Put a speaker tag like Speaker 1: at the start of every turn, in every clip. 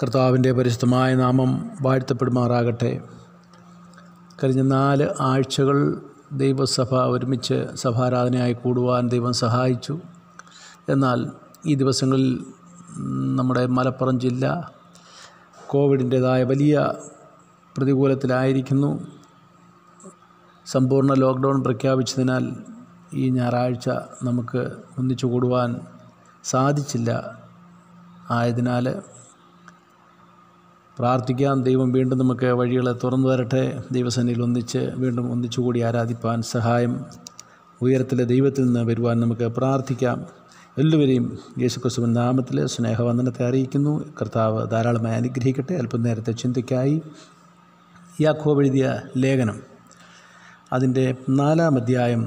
Speaker 1: കർത്താവിൻ്റെ പരിശുദ്ധമായ നാമം വാഴ്ത്തപ്പെടുമാറാകട്ടെ കഴിഞ്ഞ നാല് ആഴ്ചകൾ ദൈവസഭ ഒരുമിച്ച് സഭാരാധനയായി കൂടുവാൻ ദൈവം സഹായിച്ചു എന്നാൽ ഈ ദിവസങ്ങളിൽ നമ്മുടെ മലപ്പുറം ജില്ല കോവിഡിൻ്റേതായ വലിയ പ്രതികൂലത്തിലായിരിക്കുന്നു സമ്പൂർണ്ണ ലോക്ക്ഡൗൺ പ്രഖ്യാപിച്ചതിനാൽ ഈ ഞായറാഴ്ച നമുക്ക് ഒന്നിച്ചു കൂടുവാൻ സാധിച്ചില്ല ആയതിനാൽ പ്രാർത്ഥിക്കാം ദൈവം വീണ്ടും നമുക്ക് വഴികളെ തുറന്നു തരട്ടെ ദൈവസേനയിൽ ഒന്നിച്ച് വീണ്ടും ഒന്നിച്ചുകൂടി ആരാധിപ്പാൻ സഹായം ഉയരത്തിലെ ദൈവത്തിൽ നിന്ന് വരുവാൻ നമുക്ക് പ്രാർത്ഥിക്കാം എല്ലാവരെയും യേശുക്രിസ്തുവിൻ നാമത്തിലെ സ്നേഹവന്ദനത്തെ അറിയിക്കുന്നു കർത്താവ് ധാരാളമായി അനുഗ്രഹിക്കട്ടെ അല്പം നേരത്തെ ചിന്തയ്ക്കായി യാക്കോബ് എഴുതിയ ലേഖനം അതിൻ്റെ നാലാം അധ്യായം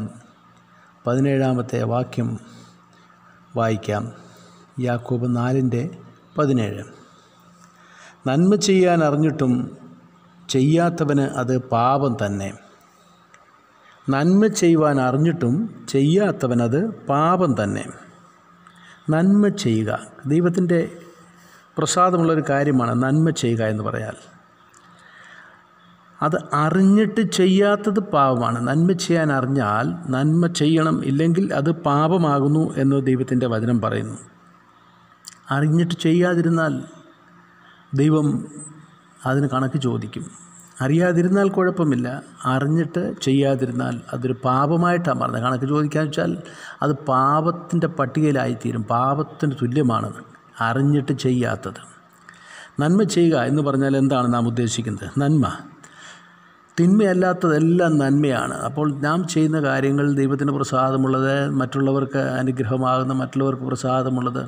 Speaker 1: പതിനേഴാമത്തെ വാക്യം വായിക്കാം യാക്കോബ് നാലിൻ്റെ പതിനേഴ് നന്മ ചെയ്യാൻ അറിഞ്ഞിട്ടും ചെയ്യാത്തവന് അത് പാപം തന്നെ നന്മ ചെയ്യുവാൻ അറിഞ്ഞിട്ടും ചെയ്യാത്തവനത് പാപം തന്നെ നന്മ ചെയ്യുക ദൈവത്തിൻ്റെ പ്രസാദമുള്ളൊരു കാര്യമാണ് നന്മ ചെയ്യുക എന്ന് പറയാൽ അത് അറിഞ്ഞിട്ട് ചെയ്യാത്തത് പാപമാണ് നന്മ ചെയ്യാൻ അറിഞ്ഞാൽ നന്മ ചെയ്യണം ഇല്ലെങ്കിൽ അത് പാപമാകുന്നു എന്ന് ദൈവത്തിൻ്റെ വചനം പറയുന്നു അറിഞ്ഞിട്ട് ചെയ്യാതിരുന്നാൽ ദൈവം അതിന് കണക്ക് ചോദിക്കും അറിയാതിരുന്നാൽ കുഴപ്പമില്ല അറിഞ്ഞിട്ട് ചെയ്യാതിരുന്നാൽ അതൊരു പാപമായിട്ടാണ് പറഞ്ഞത് കണക്ക് ചോദിക്കാന്ന് വെച്ചാൽ അത് പാപത്തിൻ്റെ പട്ടികയിലായിത്തീരും പാപത്തിന് തുല്യമാണ് അറിഞ്ഞിട്ട് ചെയ്യാത്തത് നന്മ ചെയ്യുക എന്ന് പറഞ്ഞാൽ എന്താണ് നാം ഉദ്ദേശിക്കുന്നത് നന്മ തിന്മയല്ലാത്തതെല്ലാം നന്മയാണ് അപ്പോൾ നാം ചെയ്യുന്ന കാര്യങ്ങൾ ദൈവത്തിന് പ്രസാദമുള്ളത് മറ്റുള്ളവർക്ക് അനുഗ്രഹമാകുന്ന മറ്റുള്ളവർക്ക് പ്രസാദമുള്ളത്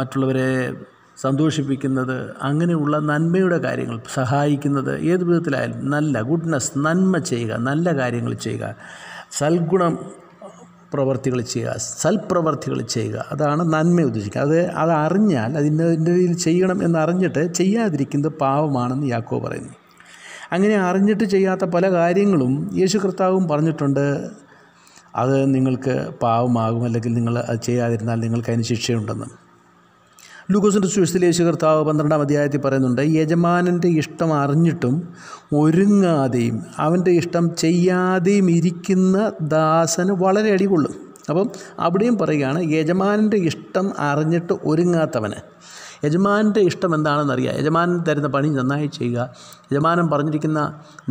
Speaker 1: മറ്റുള്ളവരെ സന്തോഷിപ്പിക്കുന്നത് അങ്ങനെയുള്ള നന്മയുടെ കാര്യങ്ങൾ സഹായിക്കുന്നത് ഏത് വിധത്തിലായാലും നല്ല ഗുഡ്നസ് നന്മ ചെയ്യുക നല്ല കാര്യങ്ങൾ ചെയ്യുക സൽഗുണം പ്രവർത്തികൾ ചെയ്യുക സൽപ്രവർത്തികൾ ചെയ്യുക അതാണ് നന്മ ഉദ്ദേശിക്കുക അത് അത് അറിഞ്ഞാൽ അതിൻ്റെ രീതിയിൽ ചെയ്യണം എന്നറിഞ്ഞിട്ട് ചെയ്യാതിരിക്കുന്നത് പാവമാണെന്ന് യാക്കോ പറയുന്നു അങ്ങനെ അറിഞ്ഞിട്ട് ചെയ്യാത്ത പല കാര്യങ്ങളും യേശു കർത്താവും പറഞ്ഞിട്ടുണ്ട് അത് നിങ്ങൾക്ക് പാവമാകും അല്ലെങ്കിൽ നിങ്ങൾ അത് ചെയ്യാതിരുന്നാൽ നിങ്ങൾക്ക് അതിന് ശിക്ഷയുണ്ടെന്ന് ലൂക്കോസിൻ്റെ സുവിശേഷ കർത്താവ് പന്ത്രണ്ടാം അധ്യായത്തിൽ പറയുന്നുണ്ട് യജമാനൻ്റെ ഇഷ്ടം അറിഞ്ഞിട്ടും ഒരുങ്ങാതെയും അവൻ്റെ ഇഷ്ടം ചെയ്യാതെയും ഇരിക്കുന്ന ദാസന് വളരെ അടികൊള്ളും അപ്പം അവിടെയും പറയുകയാണ് യജമാനൻ്റെ ഇഷ്ടം അറിഞ്ഞിട്ട് ഒരുങ്ങാത്തവന് യജമാനൻ്റെ ഇഷ്ടം എന്താണെന്നറിയാം യജമാനൻ തരുന്ന പണി നന്നായി ചെയ്യുക യജമാനൻ പറഞ്ഞിരിക്കുന്ന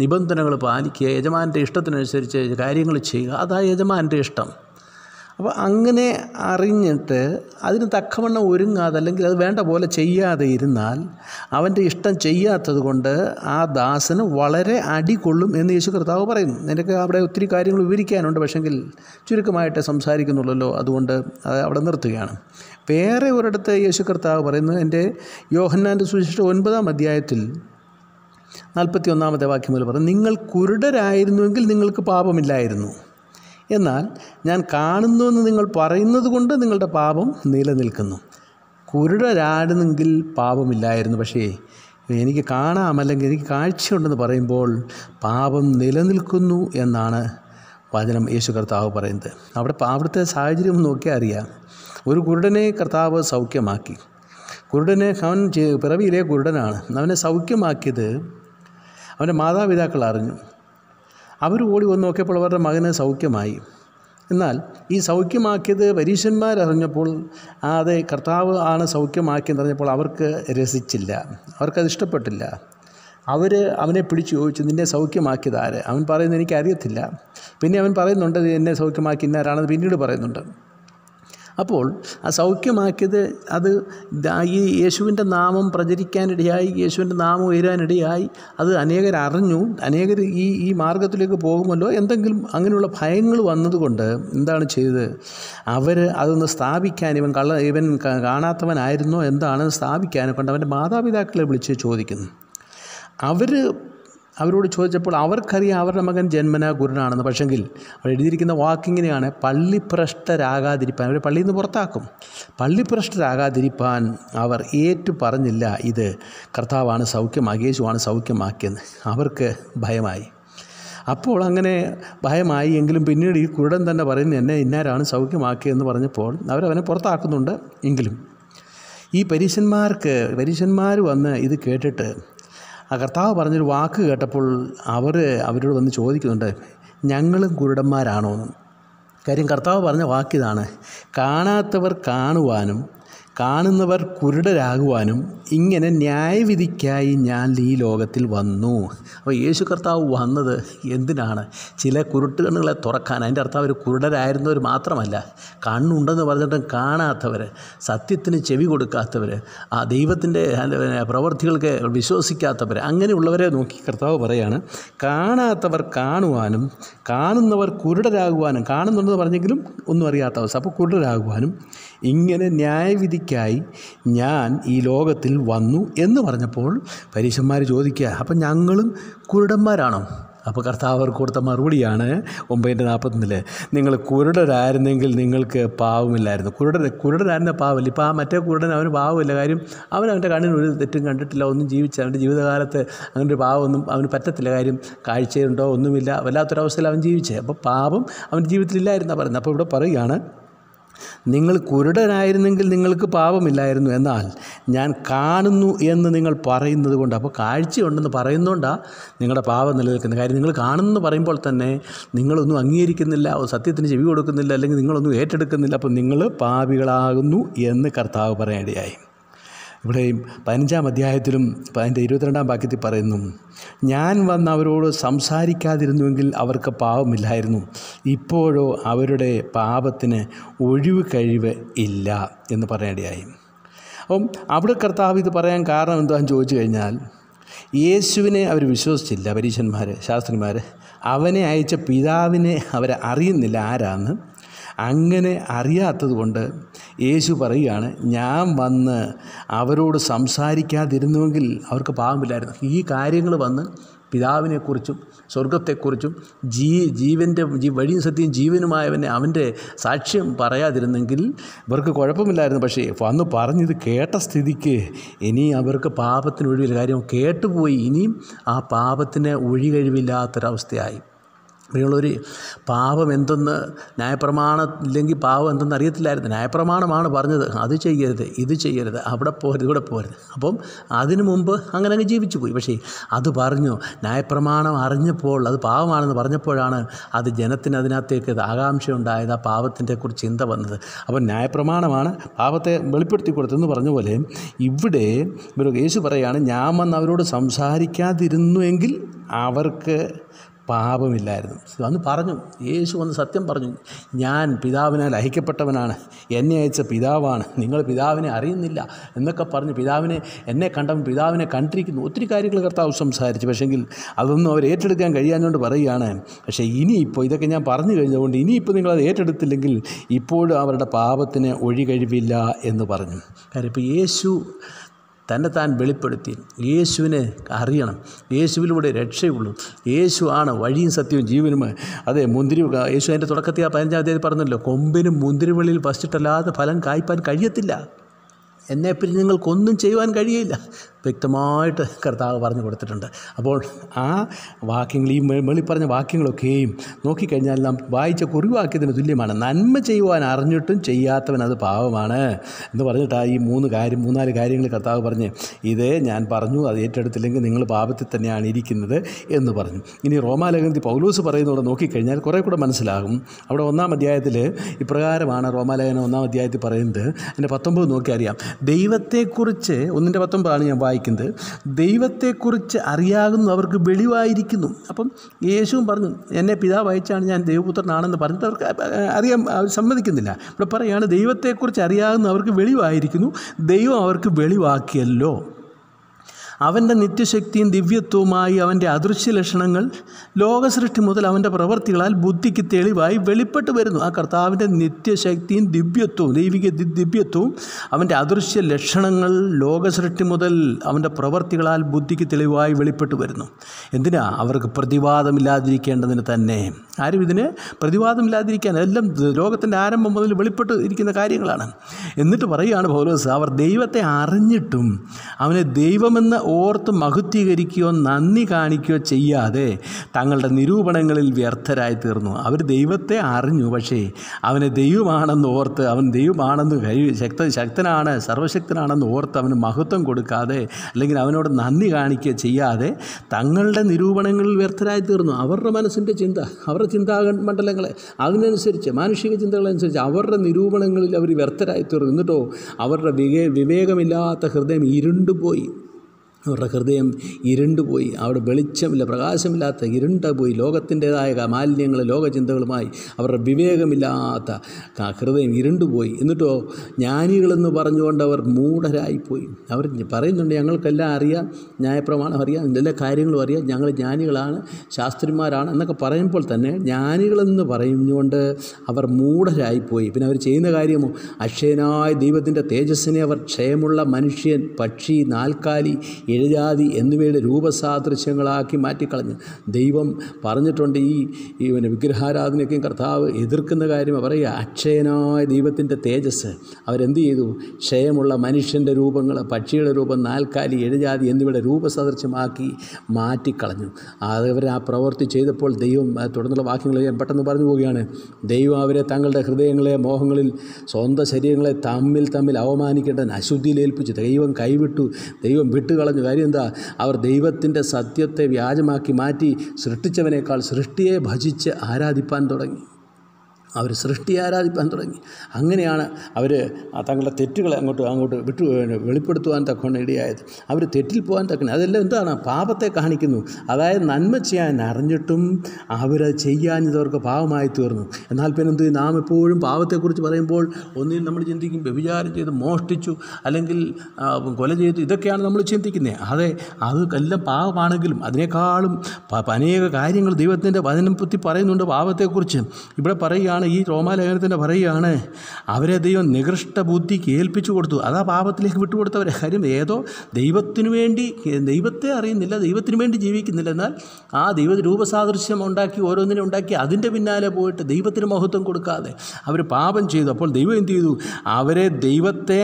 Speaker 1: നിബന്ധനകൾ പാലിക്കുക യജമാനൻ്റെ ഇഷ്ടത്തിനനുസരിച്ച് കാര്യങ്ങൾ ചെയ്യുക അതാ യജമാനൻ്റെ ഇഷ്ടം അപ്പോൾ അങ്ങനെ അറിഞ്ഞിട്ട് അതിന് തക്കവണ്ണം ഒരുങ്ങാതെ അല്ലെങ്കിൽ അത് വേണ്ട പോലെ ചെയ്യാതെ ഇരുന്നാൽ അവൻ്റെ ഇഷ്ടം ചെയ്യാത്തത് കൊണ്ട് ആ ദാസന് വളരെ അടി കൊള്ളും എന്ന് യേശു കർത്താവ് പറയുന്നു നിനക്ക് അവിടെ ഒത്തിരി കാര്യങ്ങൾ വിവരിക്കാനുണ്ട് പക്ഷെങ്കിൽ ചുരുക്കമായിട്ട് സംസാരിക്കുന്നുള്ളല്ലോ അതുകൊണ്ട് അവിടെ നിർത്തുകയാണ് വേറെ ഒരിടത്ത് യേശു കർത്താവ് പറയുന്നു എൻ്റെ യോഹന്നാൻ്റെ സുവിശേഷം ഒൻപതാം അധ്യായത്തിൽ നാൽപ്പത്തി ഒന്നാമത്തെ വാക്യം മുതൽ പറഞ്ഞു നിങ്ങൾ കുരുടരായിരുന്നുവെങ്കിൽ നിങ്ങൾക്ക് പാപമില്ലായിരുന്നു എന്നാൽ ഞാൻ എന്ന് നിങ്ങൾ പറയുന്നത് കൊണ്ട് നിങ്ങളുടെ പാപം നിലനിൽക്കുന്നു കുരുടരാടുന്നെങ്കിൽ പാപമില്ലായിരുന്നു പക്ഷേ എനിക്ക് കാണാം അല്ലെങ്കിൽ എനിക്ക് കാഴ്ചയുണ്ടെന്ന് പറയുമ്പോൾ പാപം നിലനിൽക്കുന്നു എന്നാണ് വചനം യേശു കർത്താവ് പറയുന്നത് അവിടെ അവിടുത്തെ സാഹചര്യം നോക്കിയാൽ അറിയാം ഒരു കുരുടനെ കർത്താവ് സൗഖ്യമാക്കി കുരുടനെ അവൻ പിറവിയിലെ കുരുടനാണ് അവനെ സൗഖ്യമാക്കിയത് അവൻ്റെ മാതാപിതാക്കൾ അറിഞ്ഞു അവർ ഓടി വന്ന് നോക്കിയപ്പോൾ അവരുടെ മകന് സൗഖ്യമായി എന്നാൽ ഈ സൗഖ്യമാക്കിയത് പരീശന്മാരറിഞ്ഞപ്പോൾ അതെ കർത്താവ് ആണ് അറിഞ്ഞപ്പോൾ അവർക്ക് രസിച്ചില്ല അവർക്കത് ഇഷ്ടപ്പെട്ടില്ല അവർ അവനെ പിടിച്ചു ചോദിച്ചു നിന്നെ സൗഖ്യമാക്കിയതാരെ അവൻ പറയുന്നത് എനിക്കറിയത്തില്ല പിന്നെ അവൻ പറയുന്നുണ്ട് എന്നെ സൗഖ്യമാക്കി ഇന്നാരാണെന്ന് പിന്നീട് പറയുന്നുണ്ട് അപ്പോൾ ആ സൗഖ്യമാക്കിയത് അത് ഈ യേശുവിൻ്റെ നാമം പ്രചരിക്കാനിടയായി യേശുവിൻ്റെ നാമം ഉയരാനിടയായി അത് അനേകർ അറിഞ്ഞു അനേകർ ഈ ഈ മാർഗത്തിലേക്ക് പോകുമല്ലോ എന്തെങ്കിലും അങ്ങനെയുള്ള ഭയങ്ങൾ വന്നതുകൊണ്ട് എന്താണ് ചെയ്തത് അവർ അതൊന്ന് സ്ഥാപിക്കാൻ ഇവൻ കള്ള ഇവൻ കാണാത്തവനായിരുന്നോ എന്താണെന്ന് സ്ഥാപിക്കാനെ കൊണ്ട് അവൻ്റെ മാതാപിതാക്കളെ വിളിച്ച് ചോദിക്കുന്നു അവർ അവരോട് ചോദിച്ചപ്പോൾ അവർക്കറിയാം അവരുടെ മകൻ ജന്മന ഗുരുനാണെന്ന് പക്ഷെങ്കിൽ അവർ എഴുതിയിരിക്കുന്ന വാക്കിങ്ങനെയാണ് പള്ളിപ്രഷ്ടരാകാതിരിപ്പാൻ അവർ പള്ളിയിൽ നിന്ന് പുറത്താക്കും പള്ളിപ്രഷ്ടരാകാതിരിപ്പാൻ അവർ ഏറ്റു പറഞ്ഞില്ല ഇത് കർത്താവാണ് സൗഖ്യമാക്കി യേശുവാണ് സൗഖ്യമാക്കിയെന്ന് അവർക്ക് ഭയമായി അപ്പോൾ അങ്ങനെ ഭയമായി എങ്കിലും പിന്നീട് ഈ കുരുടൻ തന്നെ പറയുന്നത് എന്നെ ഇന്നാരാണ് സൗഖ്യമാക്കിയെന്ന് പറഞ്ഞപ്പോൾ അവരവനെ പുറത്താക്കുന്നുണ്ട് എങ്കിലും ഈ പരീശന്മാർക്ക് പരീശന്മാർ വന്ന് ഇത് കേട്ടിട്ട് ആ കർത്താവ് പറഞ്ഞൊരു വാക്ക് കേട്ടപ്പോൾ അവർ അവരോട് വന്ന് ചോദിക്കുന്നുണ്ട് ഞങ്ങളും കുരുടന്മാരാണോ എന്ന് കാര്യം കർത്താവ് പറഞ്ഞ വാക്കിതാണ് കാണാത്തവർ കാണുവാനും കാണുന്നവർ കുരുടരാകുവാനും ഇങ്ങനെ ന്യായവിധിക്കായി ഞാൻ ഈ ലോകത്തിൽ വന്നു അപ്പോൾ യേശു കർത്താവ് വന്നത് എന്തിനാണ് ചില കുരുട്ടുകണ്ണുകളെ തുറക്കാൻ അതിൻ്റെ അർത്ഥം അവർ കുരുടരായിരുന്നവർ മാത്രമല്ല കണ്ണുണ്ടെന്ന് പറഞ്ഞിട്ടും കാണാത്തവർ സത്യത്തിന് ചെവി കൊടുക്കാത്തവർ ആ ദൈവത്തിൻ്റെ പ്രവൃത്തികൾക്ക് വിശ്വസിക്കാത്തവർ അങ്ങനെയുള്ളവരെ നോക്കി കർത്താവ് പറയാണ് കാണാത്തവർ കാണുവാനും കാണുന്നവർ കുരുടരാകുവാനും കാണുന്നുണ്ടെന്ന് പറഞ്ഞെങ്കിലും ഒന്നും അറിയാത്ത അവസ്ഥ അപ്പോൾ കുരുടരാകുവാനും ഇങ്ങനെ ന്യായവിധിക്കായി ഞാൻ ഈ ലോകത്തിൽ വന്നു എന്ന് പറഞ്ഞപ്പോൾ പരീശന്മാർ ചോദിക്കുക അപ്പം ഞങ്ങളും കുരുടന്മാരാണോ അപ്പോൾ കർത്താവ് കൊടുത്ത മറുപടിയാണ് ഒമ്പതിൻ്റെ നാൽപ്പത്തൊന്നിൽ നിങ്ങൾ കുരുടരായിരുന്നെങ്കിൽ നിങ്ങൾക്ക് പാവമില്ലായിരുന്നു കുരുടൻ കുരുടരായിരുന്ന പാവമില്ല ഇപ്പോൾ ആ മറ്റേ കുരുടൻ അവന് പാവമില്ല കാര്യം അവൻ അവൻ്റെ കണ്ണിന് ഒരു തെറ്റും കണ്ടിട്ടില്ല ഒന്നും ജീവിച്ച അവൻ്റെ ജീവിതകാലത്ത് അങ്ങനെ ഒരു പാവമൊന്നും അവന് പറ്റത്തില്ല കാര്യം കാഴ്ചയുണ്ടോ ഒന്നുമില്ല വല്ലാത്തൊരവസ്ഥയിൽ അവൻ ജീവിച്ചത് അപ്പോൾ പാപം അവൻ്റെ ജീവിതത്തിലില്ലായിരുന്നാണ് പറയുന്നത് അപ്പോൾ ഇവിടെ പറയുകയാണ് നിങ്ങൾ കുരുടനായിരുന്നെങ്കിൽ നിങ്ങൾക്ക് പാപമില്ലായിരുന്നു എന്നാൽ ഞാൻ കാണുന്നു എന്ന് നിങ്ങൾ പറയുന്നത് കൊണ്ട് അപ്പോൾ കാഴ്ചയുണ്ടെന്ന് പറയുന്നതുകൊണ്ടാണ് നിങ്ങളുടെ പാപം നിലനിൽക്കുന്നത് കാര്യം നിങ്ങൾ കാണുന്നു പറയുമ്പോൾ തന്നെ നിങ്ങളൊന്നും അംഗീകരിക്കുന്നില്ല സത്യത്തിന് ചെവി കൊടുക്കുന്നില്ല അല്ലെങ്കിൽ നിങ്ങളൊന്നും ഏറ്റെടുക്കുന്നില്ല അപ്പോൾ നിങ്ങൾ പാപികളാകുന്നു എന്ന് കർത്താവ് പറയേണ്ടിയായി ഇവിടെയും പതിനഞ്ചാം അധ്യായത്തിലും അതിൻ്റെ ഇരുപത്തിരണ്ടാം വാക്യത്തിൽ പറയുന്നു ഞാൻ വന്ന് അവരോട് സംസാരിക്കാതിരുന്നുവെങ്കിൽ അവർക്ക് പാവമില്ലായിരുന്നു ഇപ്പോഴോ അവരുടെ പാപത്തിന് ഒഴിവ് കഴിവ് ഇല്ല എന്ന് പറയേണ്ടതായി അപ്പം അവിടെ കർത്താവ് ഇത് പറയാൻ കാരണം എന്താണെന്ന് ചോദിച്ചു കഴിഞ്ഞാൽ യേശുവിനെ അവർ വിശ്വസിച്ചില്ല പരീക്ഷന്മാർ ശാസ്ത്രിമാർ അവനെ അയച്ച പിതാവിനെ അവരെ അറിയുന്നില്ല ആരാന്ന് അങ്ങനെ അറിയാത്തതുകൊണ്ട് യേശു പറയുകയാണ് ഞാൻ വന്ന് അവരോട് സംസാരിക്കാതിരുന്നുവെങ്കിൽ അവർക്ക് പാപമില്ലായിരുന്നു ഈ കാര്യങ്ങൾ വന്ന് പിതാവിനെക്കുറിച്ചും സ്വർഗത്തെക്കുറിച്ചും ജീ ജീവൻ്റെ ജീ വഴിയും സത്യം ജീവനുമായവനെ അവൻ്റെ സാക്ഷ്യം പറയാതിരുന്നെങ്കിൽ ഇവർക്ക് കുഴപ്പമില്ലായിരുന്നു പക്ഷേ വന്ന് പറഞ്ഞത് കേട്ട സ്ഥിതിക്ക് ഇനി അവർക്ക് പാപത്തിന് ഒഴിവില്ല കാര്യം കേട്ടുപോയി ഇനിയും ആ പാപത്തിന് ഒഴികഴിവില്ലാത്തൊരവസ്ഥയായി പ്രിയമുള്ളവർ പാപം എന്തെന്ന് ന്യായപ്രമാണം ഇല്ലെങ്കിൽ പാപം എന്തെന്ന് അറിയത്തില്ലായിരുന്നു ന്യായപ്രമാണമാണ് പറഞ്ഞത് അത് ചെയ്യരുത് ഇത് ചെയ്യരുത് അവിടെ പോരുത് ഇവിടെ പോരുത് അപ്പം അതിനു മുമ്പ് അങ്ങനെ അങ്ങ് ജീവിച്ചു പോയി പക്ഷേ അത് പറഞ്ഞു ന്യായപ്രമാണം അറിഞ്ഞപ്പോൾ അത് പാപമാണെന്ന് പറഞ്ഞപ്പോഴാണ് അത് ജനത്തിന് അതിനകത്തേക്ക് ആകാംക്ഷ ഉണ്ടായത് ആ പാപത്തിൻ്റെ കുറിച്ച് ചിന്ത വന്നത് അപ്പം ന്യായപ്രമാണമാണ് പാപത്തെ വെളിപ്പെടുത്തി കൊടുത്തതെന്ന് പറഞ്ഞ പോലെ ഇവിടെ യേശു പറയുകയാണ് ഞാൻ വന്ന് അവരോട് സംസാരിക്കാതിരുന്നുവെങ്കിൽ അവർക്ക് പാപമില്ലായിരുന്നു അന്ന് പറഞ്ഞു യേശു വന്ന് സത്യം പറഞ്ഞു ഞാൻ പിതാവിനാൽ അയക്കപ്പെട്ടവനാണ് എന്നെ അയച്ച പിതാവാണ് നിങ്ങൾ പിതാവിനെ അറിയുന്നില്ല എന്നൊക്കെ പറഞ്ഞ് പിതാവിനെ എന്നെ കണ്ടവൻ പിതാവിനെ കണ്ടിരിക്കുന്നു ഒത്തിരി കാര്യങ്ങൾ കർത്താവ് സംസാരിച്ചു പക്ഷെങ്കിൽ അതൊന്നും അവർ ഏറ്റെടുക്കാൻ കഴിയാഞ്ഞുകൊണ്ട് പറയുകയാണ് പക്ഷേ ഇനിയിപ്പോൾ ഇതൊക്കെ ഞാൻ പറഞ്ഞു കഴിഞ്ഞതുകൊണ്ട് ഇനിയിപ്പോൾ നിങ്ങളത് ഏറ്റെടുത്തില്ലെങ്കിൽ ഇപ്പോഴും അവരുടെ പാപത്തിന് ഒഴികഴിവില്ല എന്ന് പറഞ്ഞു കാര്യം ഇപ്പോൾ യേശു തന്നെ താൻ വെളിപ്പെടുത്തി യേശുവിനെ അറിയണം യേശുവിലൂടെ രക്ഷയുള്ളൂ യേശു ആണ് വഴിയും സത്യവും ജീവനും അതെ മുന്തിരി യേശു അതിൻ്റെ തുടക്കത്തിൽ ആ പതിനഞ്ചാം തീയതി പറഞ്ഞല്ലോ കൊമ്പിനും മുന്തിരിവെളിയിൽ വസിച്ചിട്ടല്ലാതെ ഫലം കായ്പാൻ കഴിയത്തില്ല എന്നെ പിന്നെ നിങ്ങൾക്കൊന്നും ചെയ്യുവാൻ കഴിയില്ല വ്യക്തമായിട്ട് കർത്താവ് പറഞ്ഞു കൊടുത്തിട്ടുണ്ട് അപ്പോൾ ആ വാക്യങ്ങൾ ഈ മേളി പറഞ്ഞ വാക്യങ്ങളൊക്കെയും നോക്കിക്കഴിഞ്ഞാൽ നാം വായിച്ച കുറിവാക്യത്തിന് തുല്യമാണ് നന്മ ചെയ്യുവാൻ അറിഞ്ഞിട്ടും ചെയ്യാത്തവൻ അത് പാവമാണ് എന്ന് പറഞ്ഞിട്ടാണ് ഈ മൂന്ന് കാര്യം മൂന്നാല് കാര്യങ്ങൾ കർത്താവ് പറഞ്ഞ് ഇതേ ഞാൻ പറഞ്ഞു അത് ഏറ്റെടുത്തില്ലെങ്കിൽ നിങ്ങൾ പാപത്തിൽ തന്നെയാണ് ഇരിക്കുന്നത് എന്ന് പറഞ്ഞു ഇനി റോമാലേഖനത്തിൽ പൗലോസ് പറയുന്നതോടെ നോക്കിക്കഴിഞ്ഞാൽ കുറേ കൂടെ മനസ്സിലാകും അവിടെ ഒന്നാം അധ്യായത്തിൽ ഇപ്രകാരമാണ് റോമാലേഖനം ഒന്നാം അധ്യായത്തിൽ പറയുന്നത് എൻ്റെ പത്തൊമ്പത് നോക്കി അറിയാം ദൈവത്തെക്കുറിച്ച് ഒന്നിൻ്റെ പത്തൊമ്പതാണ് ഞാൻ വായിക്കുന്നത് ദൈവത്തെക്കുറിച്ച് അറിയാകുന്നവർക്ക് വെളിവായിരിക്കുന്നു അപ്പം യേശുവും പറഞ്ഞു എന്നെ പിതാവ് അയച്ചാണ് ഞാൻ ദൈവപുത്രനാണെന്ന് പറഞ്ഞിട്ട് അവർക്ക് അറിയാൻ അവർ സമ്മതിക്കുന്നില്ല ഇവിടെ പറയുകയാണ് ദൈവത്തെക്കുറിച്ച് അവർക്ക് വെളിവായിരിക്കുന്നു ദൈവം അവർക്ക് വെളിവാക്കിയല്ലോ അവൻ്റെ നിത്യശക്തിയും ദിവ്യത്വവുമായി അവൻ്റെ അദൃശ്യ ലക്ഷണങ്ങൾ ലോകസൃഷ്ടി മുതൽ അവൻ്റെ പ്രവൃത്തികളാൽ ബുദ്ധിക്ക് തെളിവായി വെളിപ്പെട്ട് വരുന്നു ആ കർത്താവിൻ്റെ നിത്യശക്തിയും ദിവ്യത്വവും ദൈവിക ദിവ്യത്വവും അവൻ്റെ അദൃശ്യ ലക്ഷണങ്ങൾ ലോകസൃഷ്ടി മുതൽ അവൻ്റെ പ്രവൃത്തികളാൽ ബുദ്ധിക്ക് തെളിവായി വെളിപ്പെട്ട് വരുന്നു എന്തിനാ അവർക്ക് പ്രതിവാദമില്ലാതിരിക്കേണ്ടതിന് തന്നെ ആരും ഇതിന് പ്രതിവാദമില്ലാതിരിക്കാൻ എല്ലാം ലോകത്തിൻ്റെ ആരംഭം മുതൽ വെളിപ്പെട്ട് ഇരിക്കുന്ന കാര്യങ്ങളാണ് എന്നിട്ട് പറയുകയാണ് പൗലോസ് അവർ ദൈവത്തെ അറിഞ്ഞിട്ടും അവനെ ദൈവമെന്ന് ഓർത്ത് മഹത്വീകരിക്കുകയോ നന്ദി കാണിക്കുകയോ ചെയ്യാതെ തങ്ങളുടെ നിരൂപണങ്ങളിൽ വ്യർത്ഥരായി തീർന്നു അവർ ദൈവത്തെ അറിഞ്ഞു പക്ഷേ അവനെ ദൈവമാണെന്ന് ഓർത്ത് അവൻ ദൈവമാണെന്ന് കഴിവ് ശക്ത ശക്തനാണ് സർവശക്തനാണെന്ന് ഓർത്ത് അവന് മഹത്വം കൊടുക്കാതെ അല്ലെങ്കിൽ അവനോട് നന്ദി കാണിക്കുക ചെയ്യാതെ തങ്ങളുടെ നിരൂപണങ്ങളിൽ വ്യർത്ഥരായി തീർന്നു അവരുടെ മനസ്സിൻ്റെ ചിന്ത അവരുടെ ചിന്താ മണ്ഡലങ്ങളെ അതിനനുസരിച്ച് മാനുഷിക ചിന്തകളനുസരിച്ച് അവരുടെ നിരൂപണങ്ങളിൽ അവർ വ്യർത്ഥരായി തീർന്നു എന്നിട്ടോ അവരുടെ വിവേകമില്ലാത്ത ഹൃദയം ഇരുണ്ടുപോയി അവരുടെ ഹൃദയം ഇരുണ്ടുപോയി അവിടെ വെളിച്ചമില്ല പ്രകാശമില്ലാത്ത ഇരുണ്ട പോയി ലോകത്തിൻ്റേതായ മാലിന്യങ്ങൾ ലോകചിന്തകളുമായി അവരുടെ വിവേകമില്ലാത്ത ഹൃദയം ഇരുണ്ടുപോയി എന്നിട്ടോ ജ്ഞാനികളെന്ന് പറഞ്ഞുകൊണ്ട് അവർ മൂഢരായിപ്പോയി അവർ പറയുന്നുണ്ട് ഞങ്ങൾക്കെല്ലാം അറിയാം ന്യായപ്രമാണം അറിയാം എല്ലാ കാര്യങ്ങളും അറിയാം ഞങ്ങൾ ജ്ഞാനികളാണ് ശാസ്ത്രിമാരാണ് എന്നൊക്കെ പറയുമ്പോൾ തന്നെ ജ്ഞാനികളെന്ന് പറഞ്ഞുകൊണ്ട് അവർ മൂഢരായിപ്പോയി പിന്നെ അവർ ചെയ്യുന്ന കാര്യമോ അക്ഷയനായ ദൈവത്തിൻ്റെ തേജസ്സിനെ അവർ ക്ഷയമുള്ള മനുഷ്യൻ പക്ഷി നാൽക്കാലി എഴുതാതി എന്നിവയുടെ രൂപസാദൃശ്യങ്ങളാക്കി മാറ്റിക്കളഞ്ഞ് ദൈവം പറഞ്ഞിട്ടുണ്ട് ഈ പിന്നെ വിഗ്രഹാരാധനയ്ക്കും കർത്താവ് എതിർക്കുന്ന കാര്യം പറയുക അക്ഷയനായ ദൈവത്തിൻ്റെ തേജസ് അവരെന്ത് ചെയ്തു ക്ഷയമുള്ള മനുഷ്യൻ്റെ രൂപങ്ങൾ പക്ഷിയുടെ രൂപം നാൽക്കാലി എഴുതാതി എന്നിവയുടെ രൂപസാദൃശ്യമാക്കി മാറ്റിക്കളഞ്ഞു അതവർ ആ പ്രവൃത്തി ചെയ്തപ്പോൾ ദൈവം തുടർന്നുള്ള വാക്യങ്ങൾ ഞാൻ പെട്ടെന്ന് പറഞ്ഞു പോവുകയാണ് ദൈവം അവരെ തങ്ങളുടെ ഹൃദയങ്ങളെ മോഹങ്ങളിൽ സ്വന്തം ശരീരങ്ങളെ തമ്മിൽ തമ്മിൽ അവമാനിക്കേണ്ടതിന് അശുദ്ധിയിലേൽപ്പിച്ചു ദൈവം കൈവിട്ടു ദൈവം വിട്ടുകളഞ്ഞു കാര്യം എന്താ അവർ ദൈവത്തിൻ്റെ സത്യത്തെ വ്യാജമാക്കി മാറ്റി സൃഷ്ടിച്ചവനേക്കാൾ സൃഷ്ടിയെ ഭജിച്ച് ആരാധിപ്പാൻ തുടങ്ങി അവർ സൃഷ്ടി ആരാധിപ്പാൻ തുടങ്ങി അങ്ങനെയാണ് അവർ തങ്ങളുടെ തെറ്റുകളെ അങ്ങോട്ട് അങ്ങോട്ട് വിട്ടു വെളിപ്പെടുത്തുവാൻ തക്കവണ്ണം ഇടയായത് അവർ തെറ്റിൽ പോകാൻ തക്കണ അതെല്ലാം എന്താണ് പാപത്തെ കാണിക്കുന്നു അതായത് നന്മ ചെയ്യാൻ അറിഞ്ഞിട്ടും അവരത് ചെയ്യാഞ്ഞതവർക്ക് പാപമായി തീർന്നു എന്നാൽ പിന്നെ എന്ത് നാം എപ്പോഴും പാപത്തെക്കുറിച്ച് പറയുമ്പോൾ ഒന്നിൽ നമ്മൾ ചിന്തിക്കും വ്യഭിചാരം ചെയ്ത് മോഷ്ടിച്ചു അല്ലെങ്കിൽ കൊല ചെയ്തു ഇതൊക്കെയാണ് നമ്മൾ ചിന്തിക്കുന്നത് അതെ അത് എല്ലാം പാപമാണെങ്കിലും അതിനേക്കാളും അനേക കാര്യങ്ങൾ ദൈവത്തിൻ്റെ പുത്തി പറയുന്നുണ്ട് പാപത്തെക്കുറിച്ച് ഇവിടെ പറയുകയാണ് അതാണ് ഈ രോമാലേഖനത്തിൻ്റെ പറയുകയാണ് അവരെ ദൈവം നികൃഷ്ട ബുദ്ധിക്ക് ഏൽപ്പിച്ചു കൊടുത്തു അതാ പാപത്തിലേക്ക് വിട്ടുകൊടുത്തവരെ കാര്യം ഏതോ ദൈവത്തിനു വേണ്ടി ദൈവത്തെ അറിയുന്നില്ല ദൈവത്തിനു വേണ്ടി ജീവിക്കുന്നില്ല എന്നാൽ ആ ദൈവ രൂപസാദൃശ്യം ഉണ്ടാക്കി ഓരോന്നിനെ ഉണ്ടാക്കി അതിൻ്റെ പിന്നാലെ പോയിട്ട് ദൈവത്തിന് മഹത്വം കൊടുക്കാതെ അവർ പാപം ചെയ്തു അപ്പോൾ ദൈവം എന്ത് ചെയ്തു അവരെ ദൈവത്തെ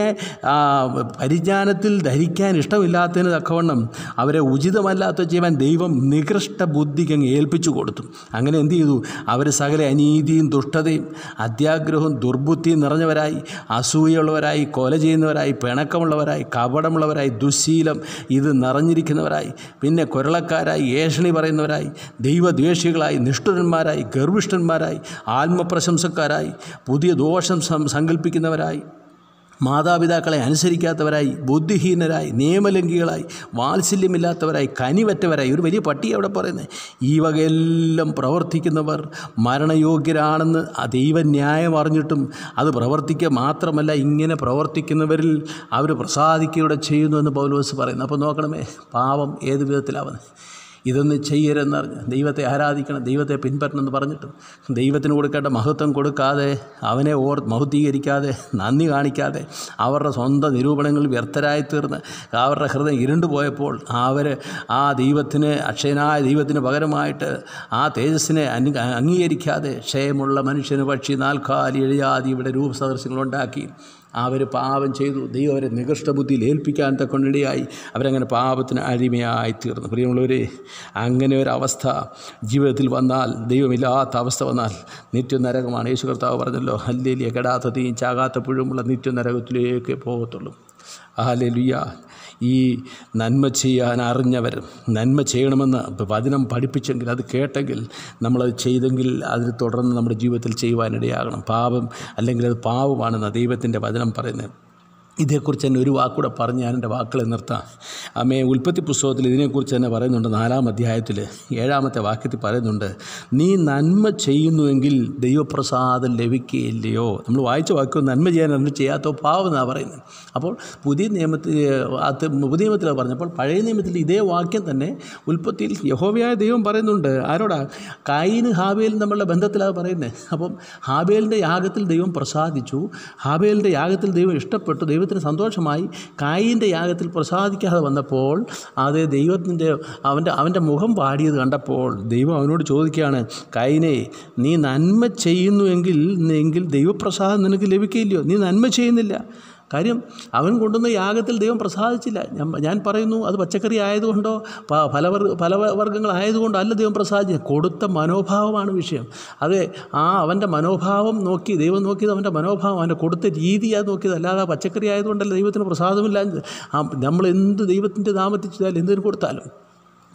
Speaker 1: പരിജ്ഞാനത്തിൽ ധരിക്കാൻ ഇഷ്ടമില്ലാത്തതിന് തക്കവണ്ണം അവരെ ഉചിതമല്ലാത്ത ജീവൻ ദൈവം നികൃഷ്ട ബുദ്ധിക്ക് അങ്ങ് ഏൽപ്പിച്ചു കൊടുത്തു അങ്ങനെ എന്ത് ചെയ്തു അവർ സകല അനീതിയും ദുഷ്ടതയും കൂടാതെയും അത്യാഗ്രഹവും ദുർബുദ്ധിയും നിറഞ്ഞവരായി അസൂയുള്ളവരായി കൊല ചെയ്യുന്നവരായി പിണക്കമുള്ളവരായി കപടമുള്ളവരായി ദുശീലം ഇത് നിറഞ്ഞിരിക്കുന്നവരായി പിന്നെ കുരളക്കാരായി ഏഷണി പറയുന്നവരായി ദൈവദ്വേഷികളായി നിഷ്ഠുരന്മാരായി ഗർഭിഷ്ഠന്മാരായി ആത്മപ്രശംസക്കാരായി പുതിയ ദോഷം സങ്കല്പിക്കുന്നവരായി മാതാപിതാക്കളെ അനുസരിക്കാത്തവരായി ബുദ്ധിഹീനരായി നിയമലംഘികളായി വാത്സല്യമില്ലാത്തവരായി കനിവറ്റവരായി ഒരു വലിയ പട്ടി അവിടെ പറയുന്നത് ഈ വകയെല്ലാം പ്രവർത്തിക്കുന്നവർ മരണയോഗ്യരാണെന്ന് ദൈവ ന്യായം അറിഞ്ഞിട്ടും അത് പ്രവർത്തിക്കുക മാത്രമല്ല ഇങ്ങനെ പ്രവർത്തിക്കുന്നവരിൽ അവർ പ്രസാദിക്കുകയുടെ ചെയ്യുന്നു എന്ന് പൗലോസ് പറയുന്നു അപ്പോൾ നോക്കണമേ പാവം ഏത് വിധത്തിലാവുന്നത് ഇതൊന്നും ചെയ്യരുതെന്ന് പറഞ്ഞ് ദൈവത്തെ ആരാധിക്കണം ദൈവത്തെ പിൻപറ്റണമെന്ന് പറഞ്ഞിട്ട് ദൈവത്തിന് കൊടുക്കേണ്ട മഹത്വം കൊടുക്കാതെ അവനെ ഓർ മഹത്വീകരിക്കാതെ നന്ദി കാണിക്കാതെ അവരുടെ സ്വന്തം നിരൂപണങ്ങളിൽ വ്യർത്ഥരായി തീർന്ന് അവരുടെ ഹൃദയം ഇരുണ്ടു പോയപ്പോൾ അവർ ആ ദൈവത്തിന് അക്ഷയനായ ദൈവത്തിന് പകരമായിട്ട് ആ തേജസ്സിനെ അംഗീകരിക്കാതെ ക്ഷയമുള്ള മനുഷ്യന് പക്ഷി നാൽക്കാലി എഴുതാതി ഇവിടെ രൂപസദൃശ്യങ്ങളുണ്ടാക്കി അവർ പാപം ചെയ്തു ദൈവം അവരെ ബുദ്ധിയിൽ ഏൽപ്പിക്കാൻ തക്കൊണ്ടിടയായി അവരങ്ങനെ പാപത്തിന് അടിമയായി തീർന്നു പ്രിയമുള്ളവരെ അങ്ങനെ ഒരവസ്ഥ ജീവിതത്തിൽ വന്നാൽ ദൈവമില്ലാത്ത അവസ്ഥ വന്നാൽ നിത്യനരകമാണ് യേശു കർത്താവ് പറഞ്ഞല്ലോ ഹല്ലേലിയ കെടാത്തതീ ചാകാത്ത പുഴുമുള്ള നിത്യനരകത്തിലേക്ക് പോകത്തുള്ളൂ ആ ലലിയ ഈ നന്മ ചെയ്യാൻ അറിഞ്ഞവർ നന്മ ചെയ്യണമെന്ന് വചനം പഠിപ്പിച്ചെങ്കിൽ അത് കേട്ടെങ്കിൽ നമ്മളത് ചെയ്തെങ്കിൽ അതിന് തുടർന്ന് നമ്മുടെ ജീവിതത്തിൽ ചെയ്യുവാനിടയാകണം പാപം അല്ലെങ്കിൽ അത് പാവമാണെന്ന് ദൈവത്തിൻ്റെ വചനം പറയുന്നത് ഇതേക്കുറിച്ച് തന്നെ ഒരു വാക്കൂടെ പറഞ്ഞ് ഞാൻ എൻ്റെ വാക്കുകളെ നിർത്താം അമ്മേ ഉൽപ്പത്തി പുസ്തകത്തിൽ ഇതിനെക്കുറിച്ച് തന്നെ പറയുന്നുണ്ട് നാലാം അധ്യായത്തിൽ ഏഴാമത്തെ വാക്യത്തിൽ പറയുന്നുണ്ട് നീ നന്മ ചെയ്യുന്നുവെങ്കിൽ ദൈവപ്രസാദം ലഭിക്കുകയില്ലയോ നമ്മൾ വായിച്ച വാക്യം നന്മ ചെയ്യാൻ നന്മ ചെയ്യാത്തോ പാവം എന്നാണ് പറയുന്നത് അപ്പോൾ പുതിയ നിയമത്തിൽ പുതിയ നിയമത്തിൽ പറഞ്ഞപ്പോൾ പഴയ നിയമത്തിൽ ഇതേ വാക്യം തന്നെ ഉൽപ്പത്തിയിൽ യഹോവയായ ദൈവം പറയുന്നുണ്ട് ആരോടാ കായിന് ഹാബേലും നമ്മളുടെ ബന്ധത്തിലാണ് പറയുന്നത് അപ്പം ഹാബേലിൻ്റെ യാഗത്തിൽ ദൈവം പ്രസാദിച്ചു ഹാബേലിൻ്റെ യാഗത്തിൽ ദൈവം ഇഷ്ടപ്പെട്ടു ദൈവം ദൈവത്തിന് സന്തോഷമായി കായിൻ്റെ യാഗത്തിൽ പ്രസാദിക്കാതെ വന്നപ്പോൾ അത് ദൈവത്തിൻ്റെ അവൻ്റെ അവൻ്റെ മുഖം പാടിയത് കണ്ടപ്പോൾ ദൈവം അവനോട് ചോദിക്കുകയാണ് കായിനെ നീ നന്മ ചെയ്യുന്നുവെങ്കിൽ എങ്കിൽ ദൈവപ്രസാദം നിനക്ക് ലഭിക്കില്ലയോ നീ നന്മ ചെയ്യുന്നില്ല കാര്യം അവൻ കൊണ്ടുവന്ന യാഗത്തിൽ ദൈവം പ്രസാദിച്ചില്ല ഞാൻ പറയുന്നു അത് പച്ചക്കറി ആയതുകൊണ്ടോ ഫലവർ ഫലവർഗ്ഗങ്ങളായതുകൊണ്ടോ അല്ല ദൈവം പ്രസാദിച്ചത് കൊടുത്ത മനോഭാവമാണ് വിഷയം അതെ ആ അവൻ്റെ മനോഭാവം നോക്കി ദൈവം നോക്കിയത് അവൻ്റെ മനോഭാവം അവൻ്റെ കൊടുത്ത അത് നോക്കിയത് അല്ലാതെ പച്ചക്കറി ആയതുകൊണ്ടല്ല ദൈവത്തിന് പ്രസാദമില്ല നമ്മൾ എന്ത് ദൈവത്തിൻ്റെ നാമത്തിൽ ചെയ്താലും എന്തിനു കൊടുത്താലും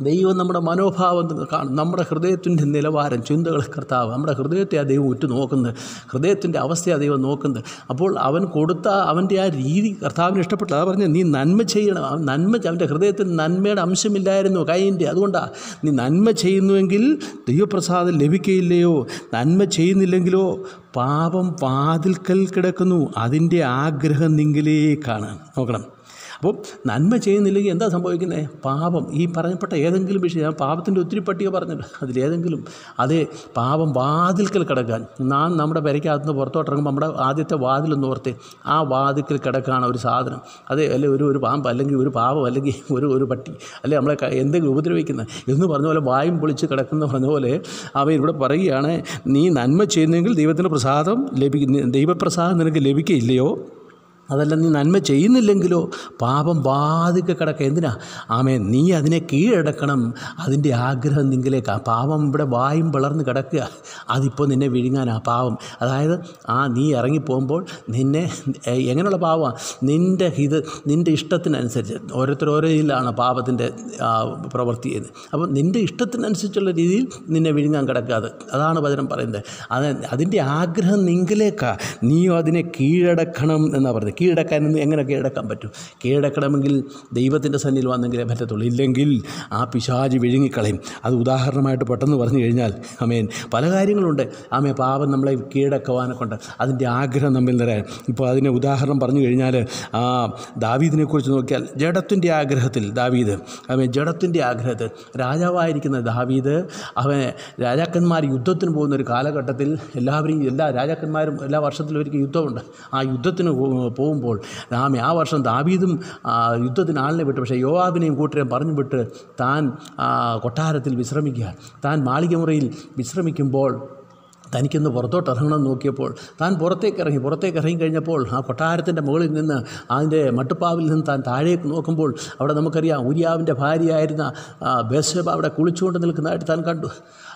Speaker 1: ദൈവം നമ്മുടെ മനോഭാവം കാണും നമ്മുടെ ഹൃദയത്തിൻ്റെ നിലവാരം ചിന്തകൾ കർത്താവ് നമ്മുടെ ഹൃദയത്തെ ആ ദൈവം ഉറ്റു നോക്കുന്നത് ഹൃദയത്തിൻ്റെ ആ ദൈവം നോക്കുന്നത് അപ്പോൾ അവൻ കൊടുത്ത അവൻ്റെ ആ രീതി കർത്താവിന് ഇഷ്ടപ്പെട്ടു അതാ പറഞ്ഞത് നീ നന്മ ചെയ്യണം അവൻ നന്മ അവൻ്റെ ഹൃദയത്തിൽ നന്മയുടെ അംശമില്ലായിരുന്നു കൈൻ്റെ അതുകൊണ്ടാണ് നീ നന്മ ചെയ്യുന്നുവെങ്കിൽ ദൈവപ്രസാദം ലഭിക്കുകയില്ലയോ നന്മ ചെയ്യുന്നില്ലെങ്കിലോ പാപം വാതിൽക്കൽ കിടക്കുന്നു അതിൻ്റെ ആഗ്രഹം നിങ്കിലേക്കാണ് നോക്കണം അപ്പോൾ നന്മ ചെയ്യുന്നില്ലെങ്കിൽ എന്താ സംഭവിക്കുന്നത് പാപം ഈ പറഞ്ഞപ്പെട്ട ഏതെങ്കിലും വിഷയം ഞാൻ പാപത്തിൻ്റെ ഒത്തിരി പട്ടിക പറഞ്ഞല്ലോ അതിലേതെങ്കിലും അതേ പാപം വാതിൽക്കൽ കിടക്കാൻ നാം നമ്മുടെ പെരയ്ക്കകത്ത് പുറത്തോട്ടിറങ്ങുമ്പോൾ നമ്മുടെ ആദ്യത്തെ വാതിലൊന്ന് ഓർത്ത് ആ വാതിൽക്കൽ കിടക്കാണ് ഒരു സാധനം അതെ അല്ലെ ഒരു ഒരു പാമ്പ് അല്ലെങ്കിൽ ഒരു പാപം അല്ലെങ്കിൽ ഒരു ഒരു പട്ടി അല്ലെ നമ്മളെ എന്തെങ്കിലും ഉപദ്രവിക്കുന്നത് എന്ന് പറഞ്ഞ പോലെ വായും പൊളിച്ച് കിടക്കുന്ന പറഞ്ഞ പോലെ അവ ഇവിടെ പറയുകയാണ് നീ നന്മ ചെയ്യുന്നെങ്കിൽ ദൈവത്തിൻ്റെ പ്രസാദം ലഭിക്കുന്ന ദൈവപ്രസാദം നിനക്ക് ലഭിക്കില്ലയോ അതല്ല നീ നന്മ ചെയ്യുന്നില്ലെങ്കിലോ പാപം ബാധിക്ക കിടക്കുക എന്തിനാ ആമേ നീ അതിനെ കീഴടക്കണം അതിൻ്റെ ആഗ്രഹം നിങ്കിലേക്ക് ആ പാപം ഇവിടെ വായും പിളർന്ന് കിടക്കുക അതിപ്പോൾ നിന്നെ വിഴുങ്ങാൻ ആ പാപം അതായത് ആ നീ ഇറങ്ങിപ്പോകുമ്പോൾ നിന്നെ എങ്ങനെയുള്ള പാവമാണ് നിൻ്റെ ഇത് നിൻ്റെ ഇഷ്ടത്തിനനുസരിച്ച് ഓരോരുത്തർ ഓരോ ഇതിലാണ് പാപത്തിൻ്റെ പ്രവൃത്തി ചെയ്യുന്നത് അപ്പോൾ നിൻ്റെ ഇഷ്ടത്തിനനുസരിച്ചുള്ള രീതിയിൽ നിന്നെ വിഴുങ്ങാൻ കിടക്കാതെ അതാണ് വചനം പറയുന്നത് അത് അതിൻ്റെ ആഗ്രഹം നിങ്കിലേക്കാ നീയോ അതിനെ കീഴടക്കണം എന്നാണ് പറഞ്ഞത് കീഴടക്കാൻ എങ്ങനെ കീഴടക്കാൻ പറ്റും കീഴടക്കണമെങ്കിൽ ദൈവത്തിൻ്റെ സന്നിധിയിൽ വന്നെങ്കിലേ പറ്റത്തുള്ളൂ ഇല്ലെങ്കിൽ ആ പിശാജ് വിഴുങ്ങിക്കളയും അത് ഉദാഹരണമായിട്ട് പെട്ടെന്ന് പറഞ്ഞു കഴിഞ്ഞാൽ അമേൻ പല കാര്യങ്ങളുണ്ട് ആമേ പാപം നമ്മളെ കീഴടക്കുവാനെ കൊണ്ട് അതിൻ്റെ ആഗ്രഹം നമ്മിൽ നിറയാൻ ഇപ്പോൾ അതിനെ ഉദാഹരണം പറഞ്ഞു കഴിഞ്ഞാൽ ആ ദാവീദിനെക്കുറിച്ച് നോക്കിയാൽ ജഡത്തിൻ്റെ ആഗ്രഹത്തിൽ ദാവീദ് അമേ ജഡത്തിൻ്റെ ആഗ്രഹത്തിൽ രാജാവായിരിക്കുന്ന ദാവീദ് അവനെ രാജാക്കന്മാർ യുദ്ധത്തിന് പോകുന്ന ഒരു കാലഘട്ടത്തിൽ എല്ലാവരും എല്ലാ രാജാക്കന്മാരും എല്ലാ വർഷത്തിലും ഒരിക്കലും യുദ്ധമുണ്ട് ആ യുദ്ധത്തിന് പോ പോകുമ്പോൾ നാം ആ വർഷം ദാവീദും യുദ്ധത്തിന് ആളിനെ വിട്ട് പക്ഷേ യോവാബിനെയും കൂട്ടരെയും പറഞ്ഞു വിട്ട് താൻ കൊട്ടാരത്തിൽ വിശ്രമിക്കുക താൻ മാളികമുറിയിൽ വിശ്രമിക്കുമ്പോൾ തനിക്കിന്ന് പുറത്തോട്ട് ഇറങ്ങണം നോക്കിയപ്പോൾ താൻ പുറത്തേക്ക് ഇറങ്ങി പുറത്തേക്ക് ഇറങ്ങി കഴിഞ്ഞപ്പോൾ ആ കൊട്ടാരത്തിൻ്റെ മുകളിൽ നിന്ന് അതിൻ്റെ മട്ടുപ്പാവിൽ നിന്ന് താൻ താഴേക്ക് നോക്കുമ്പോൾ അവിടെ നമുക്കറിയാം ഉരിയാവിൻ്റെ ഭാര്യയായിരുന്ന ബേസബ അവിടെ കുളിച്ചുകൊണ്ട് നിൽക്കുന്നതായിട്ട് താൻ കണ്ടു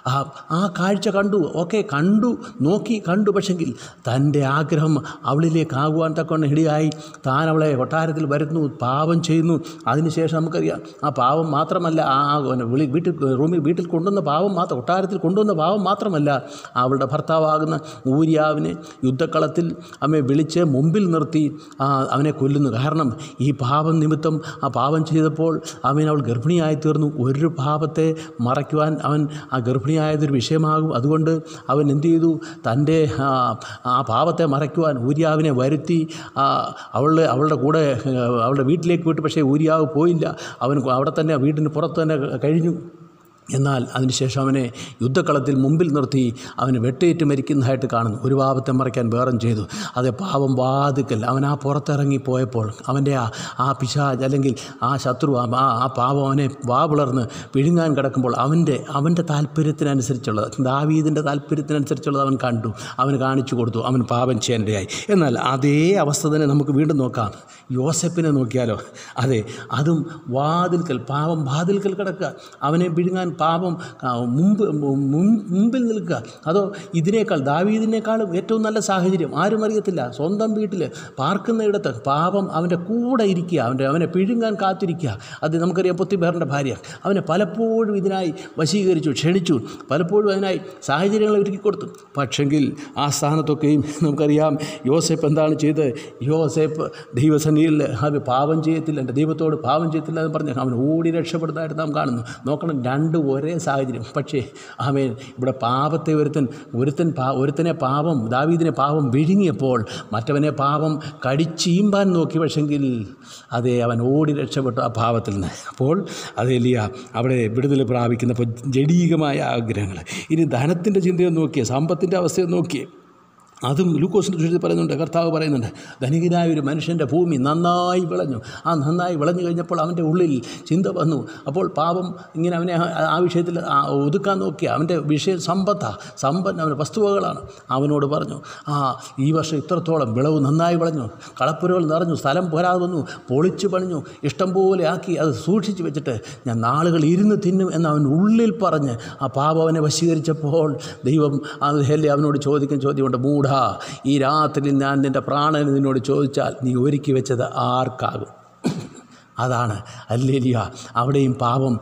Speaker 1: ആ ആ കാഴ്ച കണ്ടു ഓക്കെ കണ്ടു നോക്കി കണ്ടു പക്ഷെങ്കിൽ തൻ്റെ ആഗ്രഹം അവളിലേക്ക് ആകുവാൻ തക്കവണ്ണം ഇടിയായി താൻ അവളെ കൊട്ടാരത്തിൽ വരുന്നു പാവം ചെയ്യുന്നു അതിനുശേഷം നമുക്കറിയാം ആ പാവം മാത്രമല്ല ആ വിളി വീട്ടിൽ റൂമിൽ വീട്ടിൽ കൊണ്ടുവന്ന പാവം മാത്രം കൊട്ടാരത്തിൽ കൊണ്ടുവന്ന പാവം മാത്രമല്ല അവൾ അവളുടെ ഭർത്താവാകുന്ന ഊര്യാവിനെ യുദ്ധക്കളത്തിൽ അവനെ വിളിച്ച് മുമ്പിൽ നിർത്തി അവനെ കൊല്ലുന്നു കാരണം ഈ പാപം നിമിത്തം ആ പാപം ചെയ്തപ്പോൾ അവൻ അവൾ ഗർഭിണിയായി തീർന്നു ഒരു പാപത്തെ മറയ്ക്കുവാൻ അവൻ ആ ഗർഭിണിയായതൊരു വിഷയമാകും അതുകൊണ്ട് അവൻ എന്തു ചെയ്തു തൻ്റെ ആ പാപത്തെ മറയ്ക്കുവാൻ ഊര്യാവിനെ വരുത്തി അവളുടെ അവളുടെ കൂടെ അവളുടെ വീട്ടിലേക്ക് വിട്ടു പക്ഷേ ഊര്യാവ് പോയില്ല അവൻ അവിടെ തന്നെ വീടിന് പുറത്ത് തന്നെ കഴിഞ്ഞു എന്നാൽ അതിനുശേഷം അവനെ യുദ്ധക്കളത്തിൽ മുമ്പിൽ നിർത്തി അവന് വെട്ടേറ്റ് മരിക്കുന്നതായിട്ട് കാണുന്നു ഒരു പാപത്തെ മറയ്ക്കാൻ വേറെ ചെയ്തു അത് പാപം വാതുക്കൽ അവൻ ആ പുറത്തിറങ്ങി പോയപ്പോൾ അവൻ്റെ ആ ആ പിശാജ് അല്ലെങ്കിൽ ആ ശത്രു ആ ആ പാപം അവനെ വാ പിളർന്ന് വിഴുങ്ങാൻ കിടക്കുമ്പോൾ അവൻ്റെ അവൻ്റെ താല്പര്യത്തിനനുസരിച്ചുള്ളത് ദാവീദിൻ്റെ താല്പര്യത്തിനനുസരിച്ചുള്ളത് അവൻ കണ്ടു അവന് കാണിച്ചു കൊടുത്തു അവൻ പാപം ചെയ്യാനിടയായി എന്നാൽ അതേ അവസ്ഥ തന്നെ നമുക്ക് വീണ്ടും നോക്കാം യോസെപ്പിനെ നോക്കിയാലോ അതെ അതും വാതിൽക്കൽ പാപം വാതിൽക്കൽ കിടക്കുക അവനെ വിഴുങ്ങാൻ പാപം മുമ്പ് മുമ്പിൽ നിൽക്കുക അതോ ഇതിനേക്കാൾ ദാവീദിനേക്കാൾ ഏറ്റവും നല്ല സാഹചര്യം ആരും അറിയത്തില്ല സ്വന്തം വീട്ടിൽ പാർക്കുന്നിടത്ത് പാപം അവൻ്റെ കൂടെ ഇരിക്കുക അവൻ്റെ അവനെ പിഴുങ്ങാൻ കാത്തിരിക്കുക അത് നമുക്കറിയാം പൊത്തിബേറിൻ്റെ ഭാര്യ അവനെ പലപ്പോഴും ഇതിനായി വശീകരിച്ചു ക്ഷണിച്ചു പലപ്പോഴും അതിനായി സാഹചര്യങ്ങൾ ഒരുക്കി കൊടുത്തു പക്ഷെങ്കിൽ ആ സ്ഥാനത്തൊക്കെയും നമുക്കറിയാം യോസേപ്പ് എന്താണ് ചെയ്തത് യോസേപ്പ് ദൈവസന്നിധിയിൽ അവൻ പാപം ചെയ്യത്തില്ല എൻ്റെ ദൈവത്തോട് പാപം ചെയ്യത്തില്ല എന്ന് പറഞ്ഞ അവൻ ഓടി രക്ഷപ്പെടുന്നതായിട്ട് നാം കാണുന്നു നോക്കണം രണ്ട് ഒരേ സാഹചര്യം പക്ഷേ ആമേൻ ഇവിടെ പാപത്തെ ഒരുത്തൻ ഒരുത്തൻ പാ ഒരുത്തനെ പാപം ദാവീദിനെ പാപം വിഴുങ്ങിയപ്പോൾ മറ്റവനെ പാപം കടിച്ചീമ്പാൻ നോക്കി പക്ഷെങ്കിൽ അതേ അവൻ ഓടി രക്ഷപ്പെട്ടു ആ പാപത്തിൽ നിന്ന് അപ്പോൾ ലിയ അവിടെ വിടുതൽ പ്രാപിക്കുന്ന ജടീകമായ ആഗ്രഹങ്ങൾ ഇനി ധനത്തിൻ്റെ ചിന്തയെ നോക്കിയേ സമ്പത്തിൻ്റെ അവസ്ഥയെ നോക്കിയേ അതും ലൂക്കോസിൻ്റെ വിഷയത്തിൽ പറയുന്നുണ്ട് കർത്താവ് പറയുന്നുണ്ട് ധനികനായ ഒരു മനുഷ്യൻ്റെ ഭൂമി നന്നായി വിളഞ്ഞു ആ നന്നായി വിളഞ്ഞു കഴിഞ്ഞപ്പോൾ അവൻ്റെ ഉള്ളിൽ ചിന്ത വന്നു അപ്പോൾ പാപം ഇങ്ങനെ അവനെ ആ വിഷയത്തിൽ ഒതുക്കാൻ നോക്കി അവൻ്റെ വിഷയ സമ്പത്ത സമ്പന്ന അവൻ്റെ വസ്തുവകളാണ് അവനോട് പറഞ്ഞു ആ ഈ വർഷം ഇത്രത്തോളം വിളവ് നന്നായി വിളഞ്ഞു കളപ്പുരകൾ നിറഞ്ഞു സ്ഥലം പോരാതെ വന്നു പൊളിച്ചു പണിഞ്ഞു ഇഷ്ടം പോലെ ആക്കി അത് സൂക്ഷിച്ചു വെച്ചിട്ട് ഞാൻ നാളുകൾ ഇരുന്ന് തിന്നും എന്ന് അവൻ ഉള്ളിൽ പറഞ്ഞ് ആ പാപം അവനെ വശീകരിച്ചപ്പോൾ ദൈവം അവനോട് ചോദിക്കും ചോദ്യമുണ്ട് മൂഢ ഈ രാത്രി ഞാൻ നിൻ്റെ പ്രാണൻ നിന്നോട് ചോദിച്ചാൽ നീ ഒരുക്കി വെച്ചത് ആർക്കാകും അതാണ് അല്ലേലിയ അവിടെയും പാപം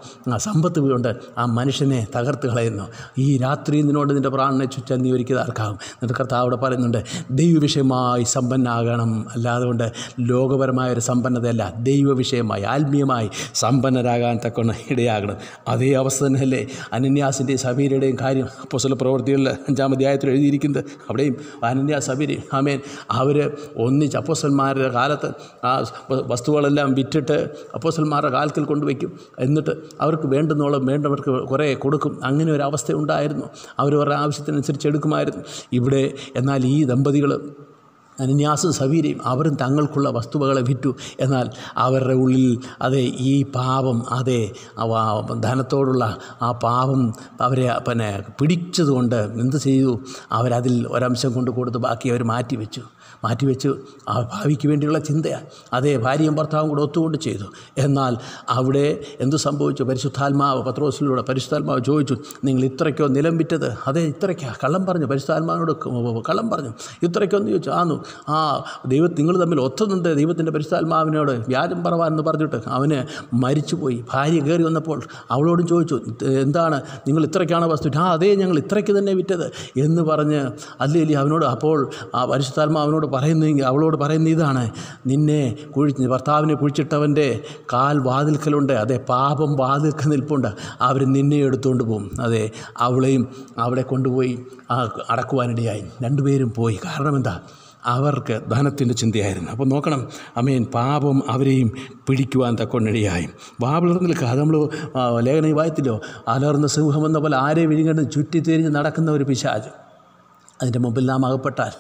Speaker 1: സമ്പത്ത് കൊണ്ട് ആ മനുഷ്യനെ തകർത്ത് കളയുന്നു ഈ രാത്രി നിന്നോട് നിൻ്റെ പ്രാണനെ ചുറ്റാൻ നീ ഒരുക്കിയത് ആർക്കാവും എന്നിട്ട് കർത്താവ് അവിടെ പറയുന്നുണ്ട് ദൈവവിഷയമായി സമ്പന്നാകണം അല്ലാതെ കൊണ്ട് ലോകപരമായ ഒരു സമ്പന്നതയല്ല ദൈവവിഷയമായി ആത്മീയമായി സമ്പന്നരാകാൻ തക്കവണ്ണം ഇടയാകണം അതേ അവസ്ഥ തന്നെയല്ലേ അനന്യാസിൻ്റെയും സബീരയുടെയും കാര്യം പുസ്തല പ്രവൃത്തികളിൽ അഞ്ചാം അധ്യായത്തിൽ എഴുതിയിരിക്കുന്നത് അവിടെയും അനന്യാ സബീരി ആമേൻ അവർ ഒന്നിച്ച് അപ്പൊസന്മാരുടെ കാലത്ത് ആ വസ്തുക്കളെല്ലാം വിറ്റിട്ട് അപ്പോസന്മാരുടെ കാൽക്കൽ കൊണ്ടുവയ്ക്കും എന്നിട്ട് അവർക്ക് വേണ്ടുന്നോളം വേണ്ടവർക്ക് കുറേ കൊടുക്കും അങ്ങനെ ഒരു അവസ്ഥ ഉണ്ടായിരുന്നു അവരവരുടെ ആവശ്യത്തിനനുസരിച്ച് എടുക്കുമായിരുന്നു ഇവിടെ എന്നാൽ ഈ ദമ്പതികൾ അനന്യാസും സവീരയും അവരും തങ്ങൾക്കുള്ള വസ്തുവകളെ വിറ്റു എന്നാൽ അവരുടെ ഉള്ളിൽ അതെ ഈ പാപം അതെ ധനത്തോടുള്ള ആ പാപം അവരെ പിന്നെ പിടിച്ചതുകൊണ്ട് എന്ത് ചെയ്തു അവരതിൽ ഒരംശം കൊണ്ട് കൊടുത്ത് ബാക്കി അവർ മാറ്റിവെച്ചു മാറ്റിവെച്ച് ആ ഭാവിക്ക് വേണ്ടിയുള്ള ചിന്തയാണ് അതേ ഭാര്യയും ഭർത്താവും കൂടെ ഒത്തുകൊണ്ട് ചെയ്തു എന്നാൽ അവിടെ എന്തു സംഭവിച്ചു പരിശുദ്ധാത്മാവ് പത്രോസിലൂടെ പരിശുദ്ധാത്മാവ് ചോദിച്ചു നിങ്ങൾ ഇത്രയ്ക്കോ നിലം വിറ്റത് അതേ ഇത്രയ്ക്കാ കള്ളം പറഞ്ഞു പരിശുദ്ധാത്മാവിനോട് കള്ളം പറഞ്ഞു എന്ന് ചോദിച്ചു ആന്നു ആ ദൈവം നിങ്ങൾ തമ്മിൽ ഒത്തതുണ്ട് ദൈവത്തിൻ്റെ പരിശുദ്ധാത്മാവിനോട് വ്യാജം പറവാ എന്ന് പറഞ്ഞിട്ട് അവന് മരിച്ചുപോയി ഭാര്യ കയറി വന്നപ്പോൾ അവളോടും ചോദിച്ചു എന്താണ് നിങ്ങൾ ഇത്രയ്ക്കാണ് വസ്തു ആ അതേ ഞങ്ങൾ ഇത്രയ്ക്ക് തന്നെ വിറ്റത് എന്ന് പറഞ്ഞ് അല്ലേ അവനോട് അപ്പോൾ ആ പരിശുദ്ധാത്മാവിനോട് പറയുന്നെങ്കിൽ അവളോട് പറയുന്ന ഇതാണ് നിന്നെ കുഴി ഭർത്താവിനെ കുഴിച്ചിട്ടവൻ്റെ കാൽ വാതിൽക്കലുണ്ട് അതെ പാപം വാതിൽക്കൽ നിൽപ്പുണ്ട് അവർ നിന്നെ എടുത്തുകൊണ്ട് പോകും അതെ അവളെയും അവിടെ കൊണ്ടുപോയി അടക്കുവാനിടയായി രണ്ടുപേരും പോയി കാരണം എന്താ അവർക്ക് ധനത്തിൻ്റെ ചിന്തയായിരുന്നു അപ്പോൾ നോക്കണം അമ്മയൻ പാപം അവരെയും പിടിക്കുവാൻ തക്കൊണ്ടിടയായി വാവിളർന്ന് നിൽക്കുക നമ്മൾ ലേഖന വായത്തില്ലോ അലർന്ന എന്ന പോലെ ആരെയും വിഴുങ്ങണ്ട് ചുറ്റിത്തിരിഞ്ഞ് നടക്കുന്ന ഒരു പിശാജ് അതിൻ്റെ മുമ്പിൽ നാം അകപ്പെട്ടാൽ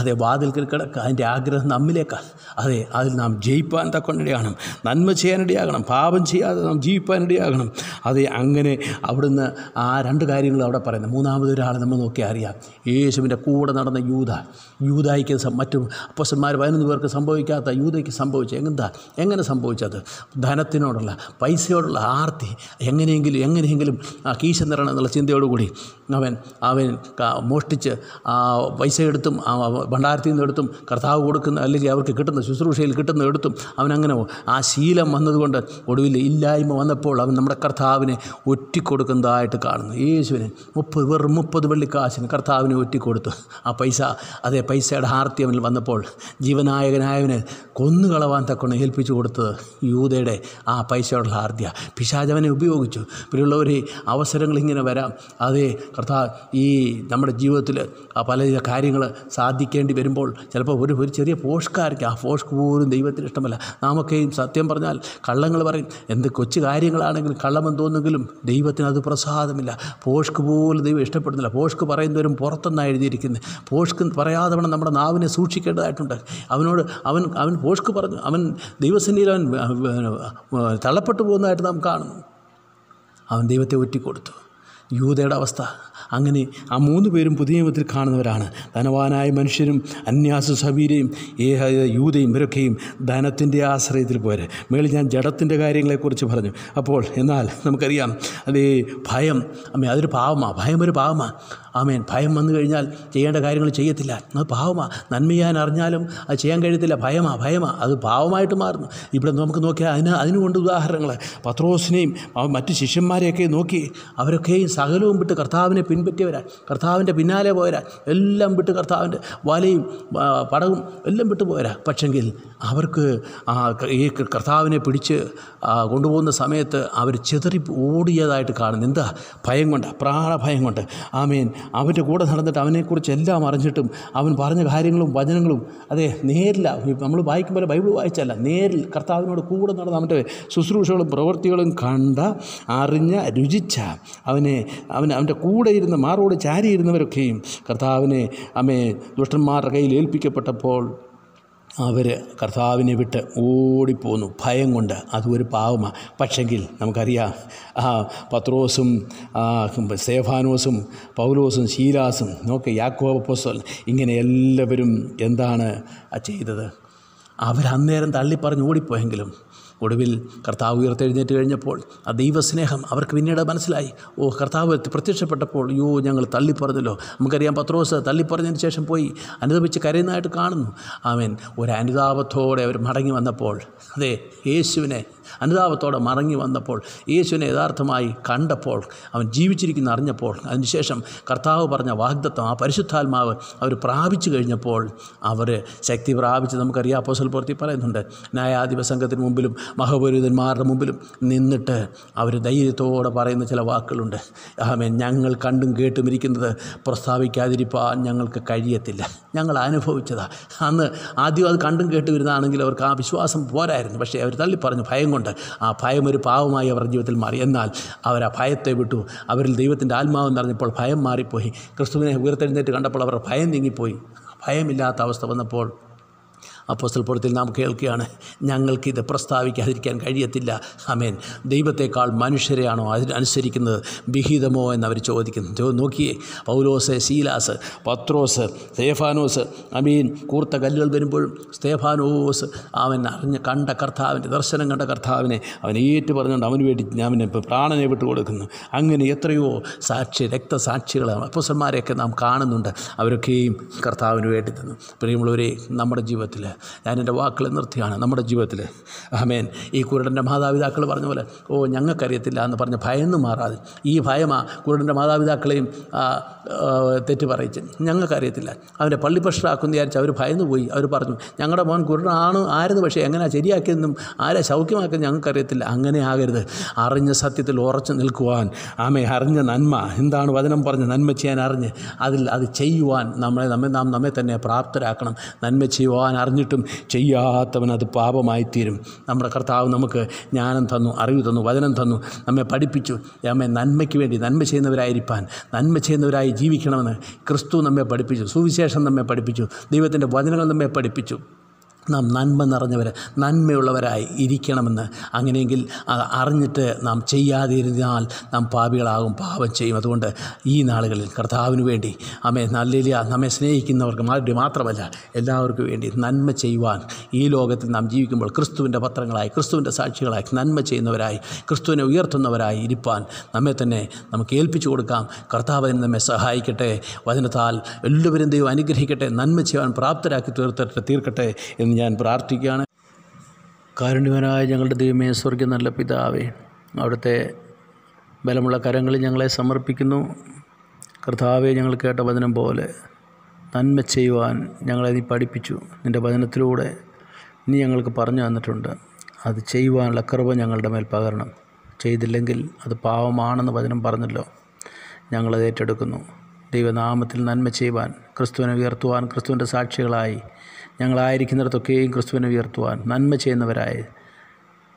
Speaker 1: അതെ വാതിൽക്കൽ കിടക്ക അതിൻ്റെ ആഗ്രഹം നമ്മിലേക്കാണ് അതെ അതിൽ നാം ജയിപ്പാൻ തക്കൊണ്ടിടയാകണം നന്മ ചെയ്യാനിടയാകണം പാപം ചെയ്യാതെ നാം ജീവിപ്പാനിടയാകണം അതെ അങ്ങനെ അവിടുന്ന് ആ രണ്ട് കാര്യങ്ങൾ അവിടെ പറയുന്നത് മൂന്നാമതൊരാൾ നമ്മൾ നോക്കി അറിയാം യേശുവിൻ്റെ കൂടെ നടന്ന യൂത യൂതായ്ക്ക് മറ്റു അപ്പസന്മാർ പതിനൊന്ന് പേർക്ക് സംഭവിക്കാത്ത യൂതയ്ക്ക് സംഭവിച്ചത് എന്താ എങ്ങനെ സംഭവിച്ചത് ധനത്തിനോടുള്ള പൈസയോടുള്ള ആർത്തി എങ്ങനെയെങ്കിലും എങ്ങനെയെങ്കിലും ആ കീശ നിറണം എന്നുള്ള ചിന്തയോടുകൂടി അവൻ അവൻ മോഷ്ടിച്ച് ആ പൈസ എടുത്തും ഭണ്ഡാരത്തിൽ നിന്നെടുത്തും കർത്താവ് കൊടുക്കുന്ന അല്ലെങ്കിൽ അവർക്ക് കിട്ടുന്ന ശുശ്രൂഷയിൽ എടുത്തും അവനങ്ങനെ ആ ശീലം വന്നതുകൊണ്ട് ഒടുവിൽ ഇല്ലായ്മ വന്നപ്പോൾ അവൻ നമ്മുടെ കർത്താവിനെ ഒറ്റിക്കൊടുക്കുന്നതായിട്ട് കാണുന്നു യേശുവിനെ മുപ്പത് വെറും മുപ്പത് വെള്ളിക്കാശിന് കർത്താവിനെ ഒറ്റിക്കൊടുത്തു ആ പൈസ അതേ പൈസയുടെ ആർത്തി അവനിൽ വന്നപ്പോൾ ജീവനായകനായവന് കൊന്നുകളവാൻ തക്കവണ്ണം ഏൽപ്പിച്ചു കൊടുത്തത് യൂതയുടെ ആ പൈസയോടുള്ള ആർത്തിയ പിശാചവനെ ഉപയോഗിച്ചു പിന്നെയുള്ളവർ അവസരങ്ങൾ ഇങ്ങനെ വരാം അതേ കർത്താവ് ഈ നമ്മുടെ ജീവിതത്തിൽ പല കാര്യങ്ങൾ സാധിക്കാൻ മാറ്റേണ്ടി വരുമ്പോൾ ചിലപ്പോൾ ഒരു ഒരു ചെറിയ പോഷ്കാർക്ക് ആ പോഷ്ക്ക് പോലും ദൈവത്തിന് ഇഷ്ടമല്ല നാമൊക്കെയും സത്യം പറഞ്ഞാൽ കള്ളങ്ങൾ പറയും എന്ത് കൊച്ചു കാര്യങ്ങളാണെങ്കിലും കള്ളമെന്ന് തോന്നുമെങ്കിലും ദൈവത്തിന് അത് പ്രസാദമില്ല പോഷ്ക്ക് പോലും ദൈവം ഇഷ്ടപ്പെടുന്നില്ല പോഷ്ക്ക് പറയുന്നവരും പുറത്തെന്നാണ് എഴുതിയിരിക്കുന്നത് പോഷ്ക്ക് പറയാതെ വേണം നമ്മുടെ നാവിനെ സൂക്ഷിക്കേണ്ടതായിട്ടുണ്ട് അവനോട് അവൻ അവൻ പോഷ്ക്ക് പറഞ്ഞു അവൻ ദൈവസന്നിധിയിൽ അവൻ തള്ളപ്പെട്ടു പോകുന്നതായിട്ട് നാം കാണുന്നു അവൻ ദൈവത്തെ ഒറ്റിക്കൊടുത്തു യൂതയുടെ അവസ്ഥ അങ്ങനെ ആ മൂന്ന് പേരും പുതിയ നിയമത്തിൽ കാണുന്നവരാണ് ധനവാനായ മനുഷ്യരും അന്യാസ സബീരയും യൂതയും ഇവരൊക്കെയും ധനത്തിൻ്റെ ആശ്രയത്തിൽ പോരെ മേളിൽ ഞാൻ ജഡത്തിൻ്റെ കാര്യങ്ങളെക്കുറിച്ച് പറഞ്ഞു അപ്പോൾ എന്നാൽ നമുക്കറിയാം അതേ ഭയം അമ്മേ അതൊരു പാവമാണ് ഭയം ഒരു പാവമാണ് ആമേൻ ഭയം വന്നു കഴിഞ്ഞാൽ ചെയ്യേണ്ട കാര്യങ്ങൾ ചെയ്യത്തില്ല അത് പാവമാണ് നന്മ ചെയ്യാൻ അറിഞ്ഞാലും അത് ചെയ്യാൻ കഴിയത്തില്ല ഭയമാ ഭയമാ അത് പാവമായിട്ട് മാറുന്നു ഇവിടെ നമുക്ക് നോക്കിയാൽ അതിന് അതിനുകൊണ്ട് ഉദാഹരണങ്ങൾ പത്രോസിനെയും മറ്റ് ശിഷ്യന്മാരെയൊക്കെ നോക്കി അവരൊക്കെയും സകലവും വിട്ട് കർത്താവിനെ പിൻപറ്റിയവരാ കർത്താവിൻ്റെ പിന്നാലെ പോയരാ എല്ലാം വിട്ട് കർത്താവിൻ്റെ വലയും പടവും എല്ലാം വിട്ടു പോയരാ പക്ഷെങ്കിൽ അവർക്ക് ഈ കർത്താവിനെ പിടിച്ച് കൊണ്ടുപോകുന്ന സമയത്ത് അവർ ചിതറി ഓടിയതായിട്ട് കാണുന്നു എന്താ ഭയം കൊണ്ട് പ്രാണഭയം കൊണ്ട് ആമീൻ അവൻ്റെ കൂടെ നടന്നിട്ട് അവനെക്കുറിച്ച് എല്ലാം അറിഞ്ഞിട്ടും അവൻ പറഞ്ഞ കാര്യങ്ങളും വചനങ്ങളും അതെ നേരില്ല നമ്മൾ വായിക്കുമ്പോൾ ബൈബിൾ വായിച്ചല്ല നേരിൽ കർത്താവിനോട് കൂടെ നടന്ന അവൻ്റെ ശുശ്രൂഷകളും പ്രവൃത്തികളും കണ്ട അറിഞ്ഞ രുചിച്ച അവനെ അവൻ അവൻ്റെ കൂടെ ഇരുന്ന് മാറോട് ചാരിയിരുന്നവരൊക്കെയും കർത്താവിനെ അമ്മേ ദുഷ്ടന്മാരുടെ കയ്യിൽ ഏൽപ്പിക്കപ്പെട്ടപ്പോൾ അവർ കർത്താവിനെ വിട്ട് ഓടിപ്പോന്നു ഭയം കൊണ്ട് അതും ഒരു പാവമാണ് പക്ഷെങ്കിൽ നമുക്കറിയാം ആ പത്രോസും സേഫാനോസും പൗലോസും ശീലാസും നോക്കെ യാക്കോബ പോസ്റ്റൽ ഇങ്ങനെ എല്ലാവരും എന്താണ് ചെയ്തത് അവരന്നേരം തള്ളിപ്പറഞ്ഞ് ഓടിപ്പോയെങ്കിലും ഒടുവിൽ കർത്താവ് ഉയർത്തെഴുന്നേറ്റ് കഴിഞ്ഞപ്പോൾ ആ ദൈവസ്നേഹം അവർക്ക് പിന്നീട് മനസ്സിലായി ഓ കർത്താവ് പ്രത്യക്ഷപ്പെട്ടപ്പോൾ യോ ഞങ്ങൾ തള്ളിപ്പറഞ്ഞല്ലോ നമുക്കറിയാം പത്രോസ് തള്ളിപ്പറഞ്ഞതിന് ശേഷം പോയി അനുതപിച്ച് കരയുന്നതായിട്ട് കാണുന്നു ആമേൻ ഒരു അനുതാപത്തോടെ അവർ മടങ്ങി വന്നപ്പോൾ അതെ യേശുവിനെ അനുതാപത്തോടെ മറങ്ങി വന്നപ്പോൾ യേശുവിനെ യഥാർത്ഥമായി കണ്ടപ്പോൾ അവൻ ജീവിച്ചിരിക്കുന്ന അറിഞ്ഞപ്പോൾ അതിനുശേഷം കർത്താവ് പറഞ്ഞ വാഗ്ദത്വം ആ പരിശുദ്ധാത്മാവ് അവർ പ്രാപിച്ചു കഴിഞ്ഞപ്പോൾ അവർ ശക്തി പ്രാപിച്ച് നമുക്കറിയാം അപ്പോസൽ പൂർത്തി പറയുന്നുണ്ട് ന്യായാധിപ സംഘത്തിന് മുമ്പിലും മഹപുരുതന്മാരുടെ മുമ്പിലും നിന്നിട്ട് അവർ ധൈര്യത്തോടെ പറയുന്ന ചില വാക്കുകളുണ്ട് ആമേ ഞങ്ങൾ കണ്ടും കേട്ടും ഇരിക്കുന്നത് പ്രസ്താവിക്കാതിരിപ്പാൻ ഞങ്ങൾക്ക് കഴിയത്തില്ല ഞങ്ങൾ അനുഭവിച്ചതാണ് അന്ന് ആദ്യം അത് കണ്ടും കേട്ടു വരുന്നതാണെങ്കിൽ അവർക്ക് ആ വിശ്വാസം പോരായിരുന്നു പക്ഷേ അവർ തള്ളിപ്പറഞ്ഞു ഭയം കൊണ്ട് ഉണ്ട് ആ ഭയം ഒരു പാവമായി അവരുടെ ജീവിതത്തിൽ മാറി എന്നാൽ അവർ ആ ഭയത്തെ വിട്ടു അവരിൽ ദൈവത്തിൻ്റെ ആത്മാവ് നിറഞ്ഞപ്പോൾ ഭയം മാറിപ്പോയി ക്രിസ്തുവിനെ ഉയർത്തെഴുന്നേറ്റ് കണ്ടപ്പോൾ അവരുടെ ഭയം നീങ്ങിപ്പോയി ഭയമില്ലാത്ത അവസ്ഥ വന്നപ്പോൾ അപ്പോസ്റ്റൽ പുറത്തിൽ നാം കേൾക്കുകയാണ് ഞങ്ങൾക്കിത് പ്രസ്താവിക്കാതിരിക്കാൻ കഴിയത്തില്ല ഹമേൻ ദൈവത്തെക്കാൾ മനുഷ്യരെയാണോ അതിനനുസരിക്കുന്നത് അനുസരിക്കുന്നത് വിഹിതമോ എന്നവർ ചോദിക്കുന്നു നോക്കിയേ പൗലോസ് ശീലാസ് പത്രോസ് സ്തേഫാനോസ് അമീൻ കൂർത്ത കല്ലുകൾ വരുമ്പോഴും സ്തേഫാനോസ് അവൻ അറിഞ്ഞ കണ്ട കർത്താവിൻ്റെ ദർശനം കണ്ട കർത്താവിനെ അവൻ ഏറ്റു പറഞ്ഞുകൊണ്ട് അവന് വേണ്ടി ഞാൻ പ്രാണനെ വിട്ടുകൊടുക്കുന്നു അങ്ങനെ എത്രയോ സാക്ഷി രക്തസാക്ഷികളാണ് അപ്പോസന്മാരെയൊക്കെ നാം കാണുന്നുണ്ട് അവരൊക്കെയും കർത്താവിന് വേണ്ടി തന്നു പ്രിയമുള്ളവരെ നമ്മുടെ ജീവിതത്തിൽ ഞാൻ എൻ്റെ വാക്കുകൾ നിർത്തിയാണ് നമ്മുടെ ജീവിതത്തിൽ ആമേൻ ഈ കുരുടൻ്റെ മാതാപിതാക്കൾ പറഞ്ഞ പോലെ ഓ ഞങ്ങൾക്കറിയത്തില്ല എന്ന് പറഞ്ഞ് ഭയന്ന് മാറാതെ ഈ ഭയമാ കുരുടൻ്റെ മാതാപിതാക്കളെയും തെറ്റു പറയിച്ച് ഞങ്ങൾക്കറിയത്തില്ല അവൻ്റെ പള്ളി പ്രഷറാക്കുന്ന വിചാരിച്ച് അവർ ഭയന്ന് പോയി അവർ പറഞ്ഞു ഞങ്ങളുടെ മോൻ കുരുടനാണ് ആരെന്ന് പക്ഷേ എങ്ങനെയാണ് ശരിയാക്കിയതെന്നും ആരെ സൗഖ്യമാക്കിയെന്ന് ഞങ്ങൾക്കറിയത്തില്ല അങ്ങനെ ആകരുത് അറിഞ്ഞ സത്യത്തിൽ ഉറച്ചു നിൽക്കുവാൻ ആമേ അറിഞ്ഞ നന്മ എന്താണ് വചനം പറഞ്ഞ് നന്മ ചെയ്യാൻ അറിഞ്ഞ് അതിൽ അത് ചെയ്യുവാൻ നമ്മളെ നമ്മെ നാം നമ്മെ തന്നെ പ്രാപ്തരാക്കണം നന്മ ചെയ്യുവാൻ അറിഞ്ഞിട്ട് കിട്ടും ചെയ്യാത്തവൻ അത് പാപമായിത്തീരും നമ്മുടെ കർത്താവ് നമുക്ക് ജ്ഞാനം തന്നു അറിവ് തന്നു വചനം തന്നു നമ്മെ പഠിപ്പിച്ചു നമ്മെ നന്മയ്ക്ക് വേണ്ടി നന്മ ചെയ്യുന്നവരായിരിക്കാൻ നന്മ ചെയ്യുന്നവരായി ജീവിക്കണമെന്ന് ക്രിസ്തു നമ്മെ പഠിപ്പിച്ചു സുവിശേഷം നമ്മെ പഠിപ്പിച്ചു ദൈവത്തിൻ്റെ വചനങ്ങൾ നമ്മെ പഠിപ്പിച്ചു നാം നന്മ നിറഞ്ഞവർ നന്മയുള്ളവരായി ഇരിക്കണമെന്ന് അങ്ങനെയെങ്കിൽ അറിഞ്ഞിട്ട് നാം ചെയ്യാതിരുന്നാൽ നാം പാപികളാകും പാപം ചെയ്യും അതുകൊണ്ട് ഈ നാളുകളിൽ കർത്താവിന് വേണ്ടി അമ്മേ നല്ല നമ്മെ സ്നേഹിക്കുന്നവർക്ക് മാറി മാത്രമല്ല എല്ലാവർക്കും വേണ്ടി നന്മ ചെയ്യുവാൻ ഈ ലോകത്തിൽ നാം ജീവിക്കുമ്പോൾ ക്രിസ്തുവിൻ്റെ പത്രങ്ങളായി ക്രിസ്തുവിൻ്റെ സാക്ഷികളായി നന്മ ചെയ്യുന്നവരായി ക്രിസ്തുവിനെ ഉയർത്തുന്നവരായി ഇരിപ്പാൻ നമ്മെ തന്നെ നമുക്ക് ഏൽപ്പിച്ചു കൊടുക്കാം കർത്താവിന് നമ്മെ സഹായിക്കട്ടെ വചനത്താൽ എല്ലാവരും ദൈവം അനുഗ്രഹിക്കട്ടെ നന്മ ചെയ്യാൻ പ്രാപ്തരാക്കി തീർത്തിട്ട് തീർക്കട്ടെ എന്ന് ഞാൻ പ്രാർത്ഥിക്കുകയാണ് കാരുണ്യവനായ ഞങ്ങളുടെ ദൈവമേ സ്വർഗ്ഗം നല്ല പിതാവേ അവിടുത്തെ ബലമുള്ള കരങ്ങളിൽ ഞങ്ങളെ സമർപ്പിക്കുന്നു കർത്താവെ ഞങ്ങൾ കേട്ട വചനം പോലെ നന്മ ചെയ്യുവാൻ ഞങ്ങളെ നീ പഠിപ്പിച്ചു നിൻ്റെ വചനത്തിലൂടെ നീ ഞങ്ങൾക്ക് പറഞ്ഞു തന്നിട്ടുണ്ട് അത് ചെയ്യുവാനുള്ള കൃപ ഞങ്ങളുടെ മേൽ പകരണം ചെയ്തില്ലെങ്കിൽ അത് പാവമാണെന്ന് വചനം പറഞ്ഞല്ലോ ഞങ്ങളത് ഏറ്റെടുക്കുന്നു ദൈവനാമത്തിൽ നന്മ ചെയ്യുവാൻ ക്രിസ്തുവിനെ ഉയർത്തുവാൻ ക്രിസ്തുവിൻ്റെ സാക്ഷികളായി ഞങ്ങളായിരിക്കുന്നിടത്തൊക്കെയും ക്രിസ്തുവിനെ ഉയർത്തുവാൻ നന്മ ചെയ്യുന്നവരായ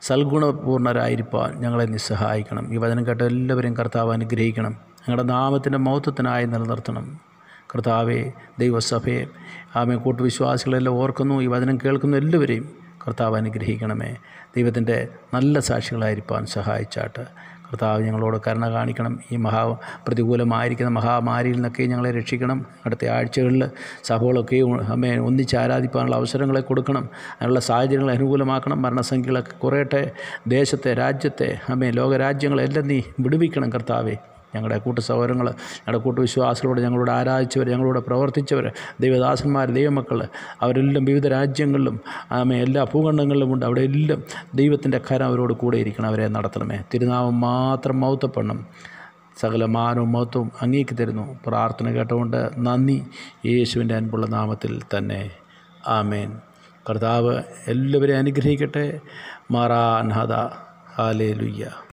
Speaker 1: സൽഗുണപൂർണരായിരിക്കാൻ ഞങ്ങളെ നിസ്സഹായിക്കണം ഈ വചനം കേട്ട എല്ലാവരും കർത്താവ് അനുഗ്രഹിക്കണം ഞങ്ങളുടെ നാമത്തിൻ്റെ മൗത്വത്തിനായി നിലനിർത്തണം കർത്താവെ ദൈവസഭയെ ആമേ കൂട്ടുവിശ്വാസികളെല്ലാം ഓർക്കുന്നു ഈ വചനം കേൾക്കുന്ന എല്ലാവരെയും കർത്താവ് അനുഗ്രഹിക്കണമേ ദൈവത്തിൻ്റെ നല്ല സാക്ഷികളായിരിക്കാൻ സഹായിച്ചാട്ട് കർത്താവ് ഞങ്ങളോട് കരുണ കാണിക്കണം ഈ മഹാ പ്രതികൂലമായിരിക്കുന്ന മഹാമാരിയിൽ നിന്നൊക്കെ ഞങ്ങളെ രക്ഷിക്കണം അടുത്ത ആഴ്ചകളിൽ സഭകളൊക്കെ അമ്മയെ ഒന്നിച്ച് ആരാധിപ്പാനുള്ള അവസരങ്ങളെ കൊടുക്കണം അതിനുള്ള സാഹചര്യങ്ങൾ അനുകൂലമാക്കണം മരണസംഖ്യകളൊക്കെ കുറയട്ടെ ദേശത്തെ രാജ്യത്തെ അമ്മേ ലോകരാജ്യങ്ങളെല്ലാം നീ വിടുവിക്കണം കർത്താവേ ഞങ്ങളുടെ കൂട്ടു സൗകര്യങ്ങൾ ഞങ്ങളുടെ കൂട്ടുവിശ്വാസികളോട് ഞങ്ങളോട് ആരാധിച്ചവർ ഞങ്ങളോട് പ്രവർത്തിച്ചവർ ദൈവദാസന്മാർ ദൈവമക്കൾ അവരെല്ലാം വിവിധ രാജ്യങ്ങളിലും ആമേ എല്ലാ ഭൂഖണ്ഡങ്ങളിലും ഉണ്ട് അവിടെ എല്ലാം ദൈവത്തിൻ്റെ കരം അവരോട് കൂടെ ഇരിക്കണം അവരെ നടത്തണമേ തിരുനാമം മാത്രം മൗത്തപ്പെടണം സകല മാനവും മൗത്തവും അങ്ങേക്ക് തരുന്നു പ്രാർത്ഥന കേട്ടുകൊണ്ട് നന്ദി യേശുവിൻ്റെ അൻപുള്ള നാമത്തിൽ തന്നെ ആമേൻ കർത്താവ് എല്ലാവരെയും അനുഗ്രഹിക്കട്ടെ മാറാൻഹദ ഹാലേ ലുയ്യ